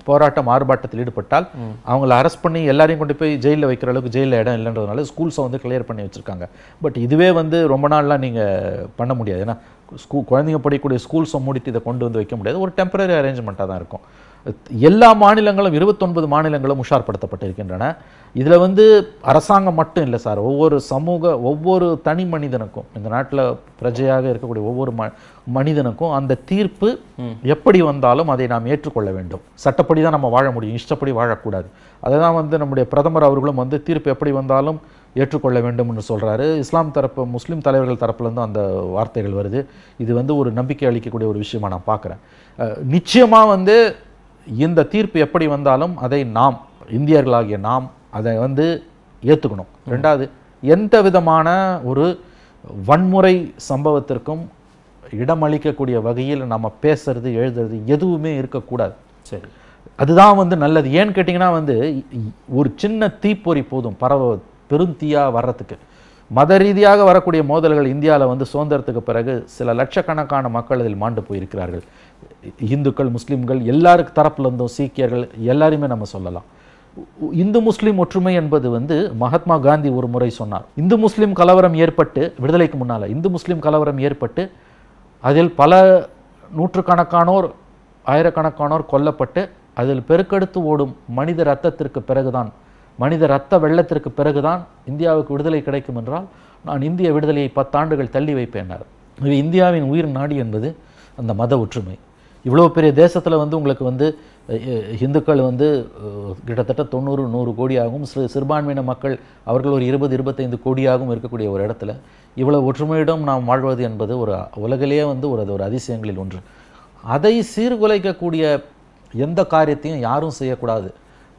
போராட்டம் ஆர்ப்பாட்டத்தில் ஈடுபட்டால் அவங்கள அரெஸ்ட் பண்ணி எல்லாரையும் கொண்டு போய் ஜெயிலில் வைக்கிற அளவுக்கு ஜெயிலில் இடம் இல்லைன்றதுனால ஸ்கூல்ஸை வந்து கிளியர் பண்ணி வச்சுருக்காங்க பட் இதுவே வந்து ரொம்ப நாள்லாம் நீங்கள் பண்ண முடியாது ஏன்னா ஸ்கூல் குழந்தைங்க படிக்கக்கூடிய ஸ்கூல்ஸை மூடிட்டு இதை கொண்டு வந்து வைக்க முடியாது ஒரு டெம்பரரி அரேஞ்ச்மெண்ட்டாக தான் இருக்கும் எல்லா மாநிலங்களும் இருபத்தொன்பது மாநிலங்களும் உஷார்படுத்தப்பட்டிருக்கின்றன இதில் வந்து அரசாங்கம் மட்டும் இல்லை சார் ஒவ்வொரு சமூக ஒவ்வொரு தனி மனிதனுக்கும் இந்த நாட்டில் பிரஜையாக இருக்கக்கூடிய ஒவ்வொரு மனிதனுக்கும் அந்த தீர்ப்பு எப்படி வந்தாலும் அதை நாம் ஏற்றுக்கொள்ள வேண்டும் சட்டப்படி தான் நம்ம வாழ முடியும் இஷ்டப்படி வாழக்கூடாது அதை தான் வந்து நம்முடைய பிரதமர் அவர்களும் வந்து தீர்ப்பு எப்படி வந்தாலும் ஏற்றுக்கொள்ள வேண்டும் என்று சொல்கிறாரு இஸ்லாம் தரப்பு முஸ்லீம் தலைவர்கள் தரப்புலேருந்து அந்த வார்த்தைகள் வருது இது வந்து ஒரு நம்பிக்கை அளிக்கக்கூடிய ஒரு விஷயமாக நான் பார்க்குறேன் நிச்சயமாக வந்து இந்த தீர்ப்பு எப்படி வந்தாலும் அதை நாம் இந்தியர்களாகிய நாம் அதை வந்து ஏற்றுக்கணும் ரெண்டாவது எந்த விதமான ஒரு வன்முறை சம்பவத்திற்கும் இடமளிக்கக்கூடிய வகையில் நம்ம பேசுறது எழுதுறது எதுவுமே இருக்கக்கூடாது சரி அதுதான் வந்து நல்லது ஏன்னு கேட்டிங்கன்னா வந்து ஒரு சின்ன தீப்பொறி போதும் பரவ பெருந்தீயாக வர்றதுக்கு மத ரீதியாக வரக்கூடிய மோதல்கள் இந்தியாவில் வந்து சுதந்திரத்துக்கு பிறகு சில லட்சக்கணக்கான மக்கள் அதில் மாண்டு போயிருக்கிறார்கள் இந்துக்கள் முஸ்லீம்கள் எல்லாருக்கு தரப்பில் இருந்தோம் சீக்கியர்கள் எல்லாருமே நம்ம சொல்லலாம் இந்து முஸ்லீம் ஒற்றுமை என்பது வந்து மகாத்மா காந்தி ஒரு முறை சொன்னார் இந்து முஸ்லீம் கலவரம் ஏற்பட்டு விடுதலைக்கு முன்னால் இந்து முஸ்லீம் கலவரம் ஏற்பட்டு அதில் பல நூற்றுக்கணக்கானோர் ஆயிரக்கணக்கானோர் கொல்லப்பட்டு அதில் பெருக்கெடுத்து ஓடும் மனித ரத்தத்திற்கு பிறகுதான் மனித ரத்த வெள்ளத்திற்கு பிறகுதான் இந்தியாவுக்கு விடுதலை கிடைக்கும் என்றால் நான் இந்திய விடுதலையை பத்தாண்டுகள் தள்ளி வைப்பேன் இந்தியாவின் உயிர் நாடி என்பது அந்த மத ஒற்றுமை இவ்வளோ பெரிய தேசத்தில் வந்து உங்களுக்கு வந்து இந்துக்கள் வந்து கிட்டத்தட்ட தொண்ணூறு நூறு கோடியாகவும் சிறு சிறுபான்மையின மக்கள் அவர்கள் ஒரு இருபது இருபத்தைந்து கோடியாகவும் இருக்கக்கூடிய ஒரு இடத்துல இவ்வளோ ஒற்றுமையிடம் நாம் வாழ்வது என்பது ஒரு உலகிலேயே வந்து ஒரு அது ஒரு அதிசயங்களில் ஒன்று அதை சீர்குலைக்கக்கூடிய எந்த காரியத்தையும் யாரும் செய்யக்கூடாது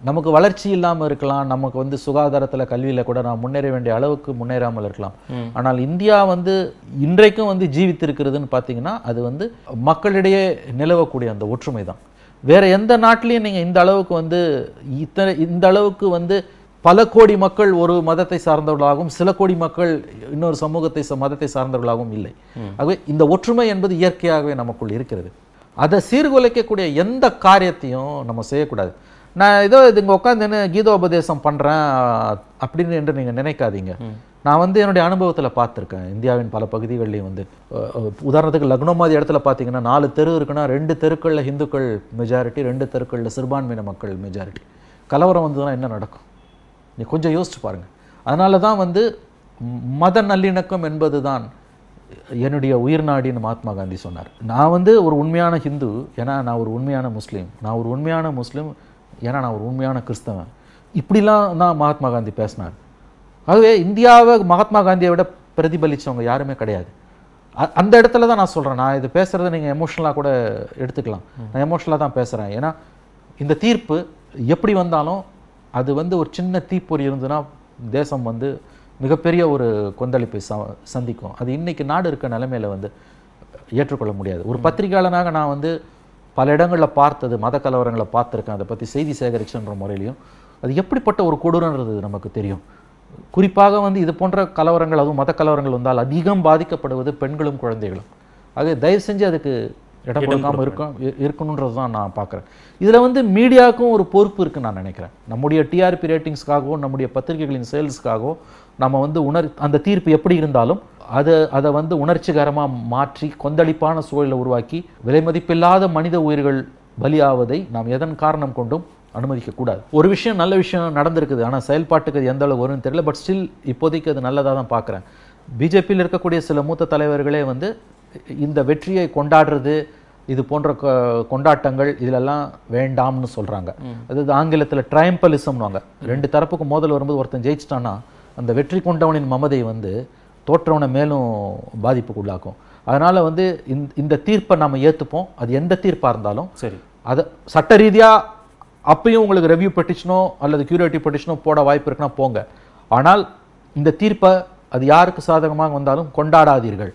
நமக்கு வளர்ச்சி இல்லாமல் இருக்கலாம் நமக்கு வந்து சுகாதாரத்தில் கல்வியில் கூட நான் முன்னேற வேண்டிய அளவுக்கு முன்னேறாமல் இருக்கலாம் ஆனால் இந்தியா வந்து இன்றைக்கும் வந்து ஜீவித்திருக்கிறதுன்னு பார்த்தீங்கன்னா அது வந்து மக்களிடையே நிலவக்கூடிய அந்த ஒற்றுமை தான் வேற எந்த நாட்டிலையும் நீங்கள் இந்த அளவுக்கு வந்து இத்தனை இந்த அளவுக்கு வந்து பல கோடி மக்கள் ஒரு மதத்தை சார்ந்தவர்களாகவும் சில கோடி மக்கள் இன்னொரு சமூகத்தை மதத்தை சார்ந்தவர்களாகவும் இல்லை ஆகவே இந்த ஒற்றுமை என்பது இயற்கையாகவே நமக்குள் இருக்கிறது அதை சீர்குலைக்கக்கூடிய எந்த காரியத்தையும் நம்ம செய்யக்கூடாது நான் ஏதோ இது இங்கே உட்காந்துன்னு கீதோபதேசம் பண்ணுறேன் அப்படின்னு என்று நீங்கள் நினைக்காதீங்க நான் வந்து என்னுடைய அனுபவத்தில் பார்த்துருக்கேன் இந்தியாவின் பல பகுதிகளிலையும் வந்து உதாரணத்துக்கு லக்னோமாதி இடத்துல பார்த்தீங்கன்னா நாலு தெரு இருக்குன்னா ரெண்டு தெருக்களில் ஹிந்துக்கள் மெஜாரிட்டி ரெண்டு தெருக்களில் சிறுபான்மையின மக்கள் மெஜாரிட்டி கலவரம் வந்ததுன்னா என்ன நடக்கும் நீ கொஞ்சம் யோசிச்சு பாருங்கள் அதனால தான் வந்து மத நல்லிணக்கம் என்பது தான் என்னுடைய உயிர் நாடின்னு மகாத்மா காந்தி சொன்னார் நான் வந்து ஒரு உண்மையான ஹிந்து ஏன்னா நான் ஒரு உண்மையான முஸ்லீம் நான் ஒரு உண்மையான முஸ்லீம் ஏன்னா நான் ஒரு உண்மையான கிறிஸ்தவன் இப்படிலாம் தான் மகாத்மா காந்தி பேசினார் ஆகவே இந்தியாவை மகாத்மா காந்தியை விட பிரதிபலித்தவங்க யாருமே கிடையாது அந்த இடத்துல தான் நான் சொல்கிறேன் நான் இது பேசுகிறத நீங்கள் எமோஷ்னலாக கூட எடுத்துக்கலாம் நான் எமோஷ்னலாக தான் பேசுகிறேன் ஏன்னா இந்த தீர்ப்பு எப்படி வந்தாலும் அது வந்து ஒரு சின்ன தீப்பொறி இருந்துன்னா தேசம் வந்து மிகப்பெரிய ஒரு கொந்தளிப்பை சந்திக்கும் அது இன்றைக்கி நாடு இருக்க நிலைமையில் வந்து ஏற்றுக்கொள்ள முடியாது ஒரு பத்திரிகையாளனாக நான் வந்து பல இடங்களில் பார்த்தது மத கலவரங்களை பார்த்துருக்கேன் அதை பற்றி செய்தி சேகரிச்சுன்ற முறையிலையும் அது எப்படிப்பட்ட ஒரு கொடூரன்றது நமக்கு தெரியும் குறிப்பாக வந்து இது போன்ற கலவரங்கள் அதுவும் மத கலவரங்கள் வந்தால் அதிகம் பாதிக்கப்படுவது பெண்களும் குழந்தைகளும் ஆக தயவு செஞ்சு அதுக்கு இடம் கொடுக்காமல் இருக்கும் இருக்கணுன்றது தான் நான் பார்க்குறேன் இதில் வந்து மீடியாவுக்கும் ஒரு பொறுப்பு இருக்குன்னு நான் நினைக்கிறேன் நம்முடைய டிஆர்பி ரேட்டிங்ஸ்க்காகவும் நம்முடைய பத்திரிகைகளின் சேல்ஸ்க்காகவோ நம்ம வந்து உணர் அந்த தீர்ப்பு எப்படி இருந்தாலும் அதை அதை வந்து உணர்ச்சிகரமாக மாற்றி கொந்தளிப்பான சூழலை உருவாக்கி விலைமதிப்பில்லாத மனித உயிர்கள் பலியாவதை நாம் எதன் காரணம் கொண்டும் அனுமதிக்கக்கூடாது ஒரு விஷயம் நல்ல விஷயம் நடந்திருக்குது ஆனால் செயல்பாட்டுக்கு எந்த அளவு வரும்னு தெரியல பட் ஸ்டில் இப்போதைக்கு அது நல்லதாக தான் பார்க்குறேன் பிஜேபியில் இருக்கக்கூடிய சில மூத்த தலைவர்களே வந்து இந்த வெற்றியை கொண்டாடுறது இது போன்ற கொண்டாட்டங்கள் இதிலெல்லாம் வேண்டாம்னு சொல்கிறாங்க அதாவது ஆங்கிலத்தில் வாங்க ரெண்டு தரப்புக்கு மோதல் வரும்போது ஒருத்தன் ஜெயிச்சிட்டான்னா அந்த வெற்றி கொண்டவனின் மமதை வந்து தோற்றவனை மேலும் பாதிப்புக்கு உள்ளாக்கும் அதனால் வந்து இந்த தீர்ப்பை நம்ம ஏற்றுப்போம் அது எந்த தீர்ப்பாக இருந்தாலும் சரி அதை சட்ட ரீதியாக அப்பயும் உங்களுக்கு ரெவ்யூ பெட்டிஷனோ அல்லது கியூரிட்டி பெட்டிஷனோ போட வாய்ப்பு இருக்குன்னா போங்க ஆனால் இந்த தீர்ப்பை அது யாருக்கு சாதகமாக வந்தாலும் கொண்டாடாதீர்கள்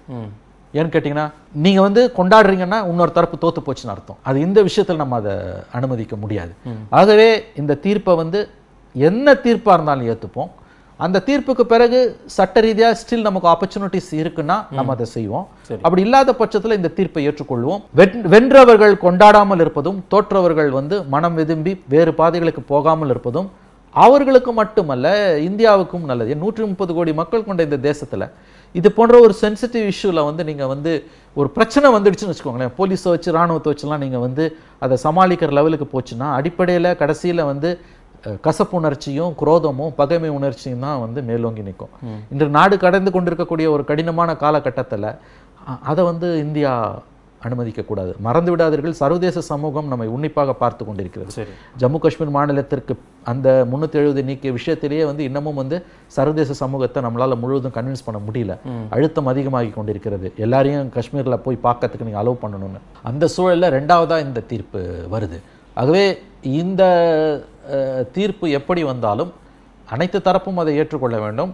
ஏன்னு கேட்டிங்கன்னா நீங்கள் வந்து கொண்டாடுறீங்கன்னா இன்னொரு தரப்பு தோற்று போச்சுன்னு அர்த்தம் அது இந்த விஷயத்தில் நம்ம அதை அனுமதிக்க முடியாது ஆகவே இந்த தீர்ப்பை வந்து என்ன தீர்ப்பாக இருந்தாலும் ஏற்றுப்போம் அந்த தீர்ப்புக்கு பிறகு சட்ட ரீதியாக ஸ்டில் நமக்கு ஆப்பர்ச்சுனிட்டிஸ் இருக்குன்னா நம்ம அதை செய்வோம் அப்படி இல்லாத பட்சத்தில் இந்த தீர்ப்பை ஏற்றுக்கொள்வோம் வென்றவர்கள் கொண்டாடாமல் இருப்பதும் தோற்றவர்கள் வந்து மனம் விதும்பி வேறு பாதைகளுக்கு போகாமல் இருப்பதும் அவர்களுக்கு மட்டுமல்ல இந்தியாவுக்கும் நல்லது நூற்றி முப்பது கோடி மக்கள் கொண்ட இந்த தேசத்தில் இது போன்ற ஒரு சென்சிட்டிவ் இஷ்யூவில் வந்து நீங்கள் வந்து ஒரு பிரச்சனை வந்துடுச்சுன்னு வச்சுக்கோங்களேன் போலீஸை வச்சு இராணுவத்தை வச்சுலாம் நீங்கள் வந்து அதை சமாளிக்கிற லெவலுக்கு போச்சுன்னா அடிப்படையில் கடைசியில் வந்து கசப்பு உணர்ச்சியும் குரோதமும் பகைமை உணர்ச்சியும் தான் வந்து மேலோங்கி நிற்கும் இன்று நாடு கடந்து கொண்டிருக்கக்கூடிய ஒரு கடினமான காலகட்டத்தில் அதை வந்து இந்தியா அனுமதிக்கக்கூடாது மறந்து விடாதீர்கள் சர்வதேச சமூகம் நம்மை உன்னிப்பாக பார்த்து கொண்டிருக்கிறது ஜம்மு காஷ்மீர் மாநிலத்திற்கு அந்த முந்நூற்றி எழுபது நீக்கிய விஷயத்திலேயே வந்து இன்னமும் வந்து சர்வதேச சமூகத்தை நம்மளால் முழுவதும் கன்வின்ஸ் பண்ண முடியல அழுத்தம் அதிகமாகி கொண்டிருக்கிறது எல்லாரையும் காஷ்மீரில் போய் பார்க்கறதுக்கு நீங்கள் அலோவ் பண்ணணும்னு அந்த சூழலில் ரெண்டாவதாக இந்த தீர்ப்பு வருது ஆகவே இந்த தீர்ப்பு எப்படி வந்தாலும் அனைத்து தரப்பும் அதை ஏற்றுக்கொள்ள வேண்டும்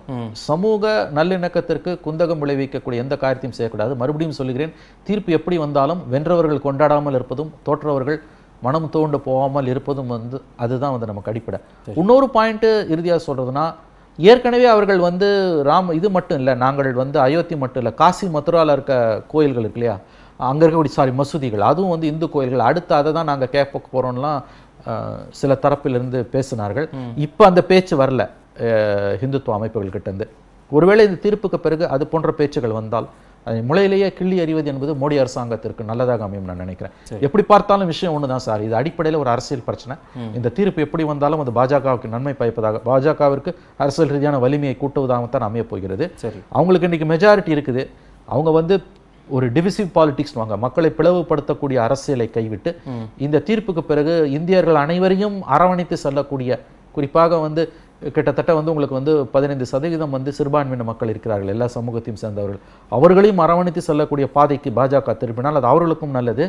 சமூக நல்லிணக்கத்திற்கு குந்தகம் விளைவிக்கக்கூடிய எந்த காரியத்தையும் செய்யக்கூடாது மறுபடியும் சொல்கிறேன் தீர்ப்பு எப்படி வந்தாலும் வென்றவர்கள் கொண்டாடாமல் இருப்பதும் தோற்றவர்கள் மனம் தோண்டு போகாமல் இருப்பதும் வந்து அதுதான் வந்து நமக்கு அடிப்படை இன்னொரு பாயிண்ட்டு இறுதியாக சொல்கிறதுனா ஏற்கனவே அவர்கள் வந்து ராம் இது மட்டும் இல்லை நாங்கள் வந்து அயோத்தி மட்டும் இல்லை காசி மதுராவில் இருக்க கோயில்கள் இருக்கு இல்லையா அங்கே இருக்கக்கூடிய சாரி மசூதிகள் அதுவும் வந்து இந்து கோயில்கள் அடுத்து அதை தான் நாங்கள் கேட்க போகிறோம்லாம் சில தரப்பிலிருந்து பேசினார்கள் இப்போ அந்த பேச்சு வரல ஹிந்துத்துவ அமைப்புகள்கிட்டேருந்து ஒருவேளை இந்த தீர்ப்புக்கு பிறகு அது போன்ற பேச்சுகள் வந்தால் முளையிலேயே கிள்ளி அறிவது என்பது மோடி அரசாங்கத்திற்கு நல்லதாக அமையும் நான் நினைக்கிறேன் எப்படி பார்த்தாலும் விஷயம் ஒன்று தான் சார் இது அடிப்படையில் ஒரு அரசியல் பிரச்சனை இந்த தீர்ப்பு எப்படி வந்தாலும் அது பாஜகவுக்கு நன்மை பயப்பதாக பாஜகவிற்கு அரசியல் ரீதியான வலிமையை கூட்டுவதாகத்தான் அமையப் போகிறது அவங்களுக்கு இன்னைக்கு மெஜாரிட்டி இருக்குது அவங்க வந்து ஒரு டிவிசிவ் பாலிடிக்ஸ் வாங்க மக்களை பிளவுபடுத்தக்கூடிய அரசியலை கைவிட்டு இந்த தீர்ப்புக்கு பிறகு இந்தியர்கள் அனைவரையும் அரவணைத்து செல்லக்கூடிய குறிப்பாக வந்து கிட்டத்தட்ட வந்து உங்களுக்கு வந்து பதினைந்து சதவீதம் வந்து சிறுபான்மையின மக்கள் இருக்கிறார்கள் எல்லா சமூகத்தையும் சேர்ந்தவர்கள் அவர்களையும் அரவணைத்து செல்லக்கூடிய பாதைக்கு பாஜக திருப்பினால் அது அவர்களுக்கும் நல்லது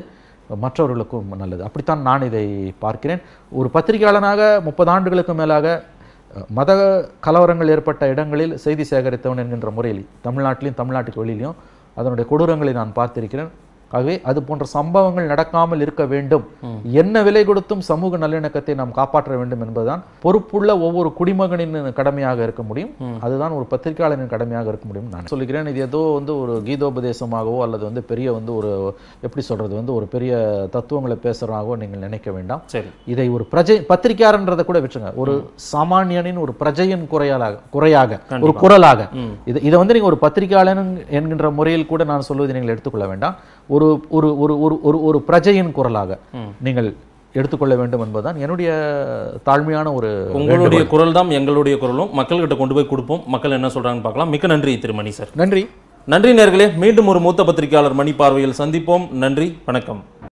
மற்றவர்களுக்கும் நல்லது அப்படித்தான் நான் இதை பார்க்கிறேன் ஒரு பத்திரிகையாளனாக முப்பது ஆண்டுகளுக்கு மேலாக மத கலவரங்கள் ஏற்பட்ட இடங்களில் செய்தி சேகரித்தவன் என்கின்ற முறையில் தமிழ்நாட்டிலையும் தமிழ்நாட்டுக்கு வெளியிலையும் அதனுடைய கொடூரங்களை நான் பார்த்திருக்கிறேன் ஆகவே அது போன்ற சம்பவங்கள் நடக்காமல் இருக்க வேண்டும் என்ன விலை கொடுத்தும் சமூக நல்லிணக்கத்தை நாம் காப்பாற்ற வேண்டும் என்பதுதான் பொறுப்புள்ள ஒவ்வொரு குடிமகனின் கடமையாக இருக்க முடியும் அதுதான் ஒரு பத்திரிகையாளரின் கடமையாக இருக்க முடியும் நான் சொல்லுகிறேன் இது ஏதோ வந்து ஒரு கீதோபதேசமாகவோ அல்லது வந்து பெரிய வந்து ஒரு எப்படி சொல்றது வந்து ஒரு பெரிய தத்துவங்களை பேசுறாகவோ நீங்கள் நினைக்க வேண்டாம் சரி இதை ஒரு பிரஜை பத்திரிகையாளன்றதை கூட வச்சுங்க ஒரு சாமானியனின் ஒரு பிரஜையின் குறையாளாக குறையாக ஒரு குரலாக இதை வந்து நீங்க ஒரு பத்திரிகையாளன் என்கின்ற முறையில் கூட நான் சொல்வதை நீங்கள் எடுத்துக்கொள்ள வேண்டாம் ஒரு ஒரு ஒரு ஒரு ஒரு ஒரு ஒரு பிரஜையின் குரலாக நீங்கள் எடுத்துக்கொள்ள வேண்டும் என்பதுதான் என்னுடைய தாழ்மையான ஒரு உங்களுடைய குரல் தான் எங்களுடைய குரலும் மக்கள்கிட்ட கொண்டு போய் கொடுப்போம் மக்கள் என்ன சொல்கிறாங்கன்னு பார்க்கலாம் மிக்க நன்றி திருமணி சார் நன்றி நன்றி நேர்களே மீண்டும் ஒரு மூத்த பத்திரிகையாளர் மணி பார்வையில் சந்திப்போம் நன்றி வணக்கம்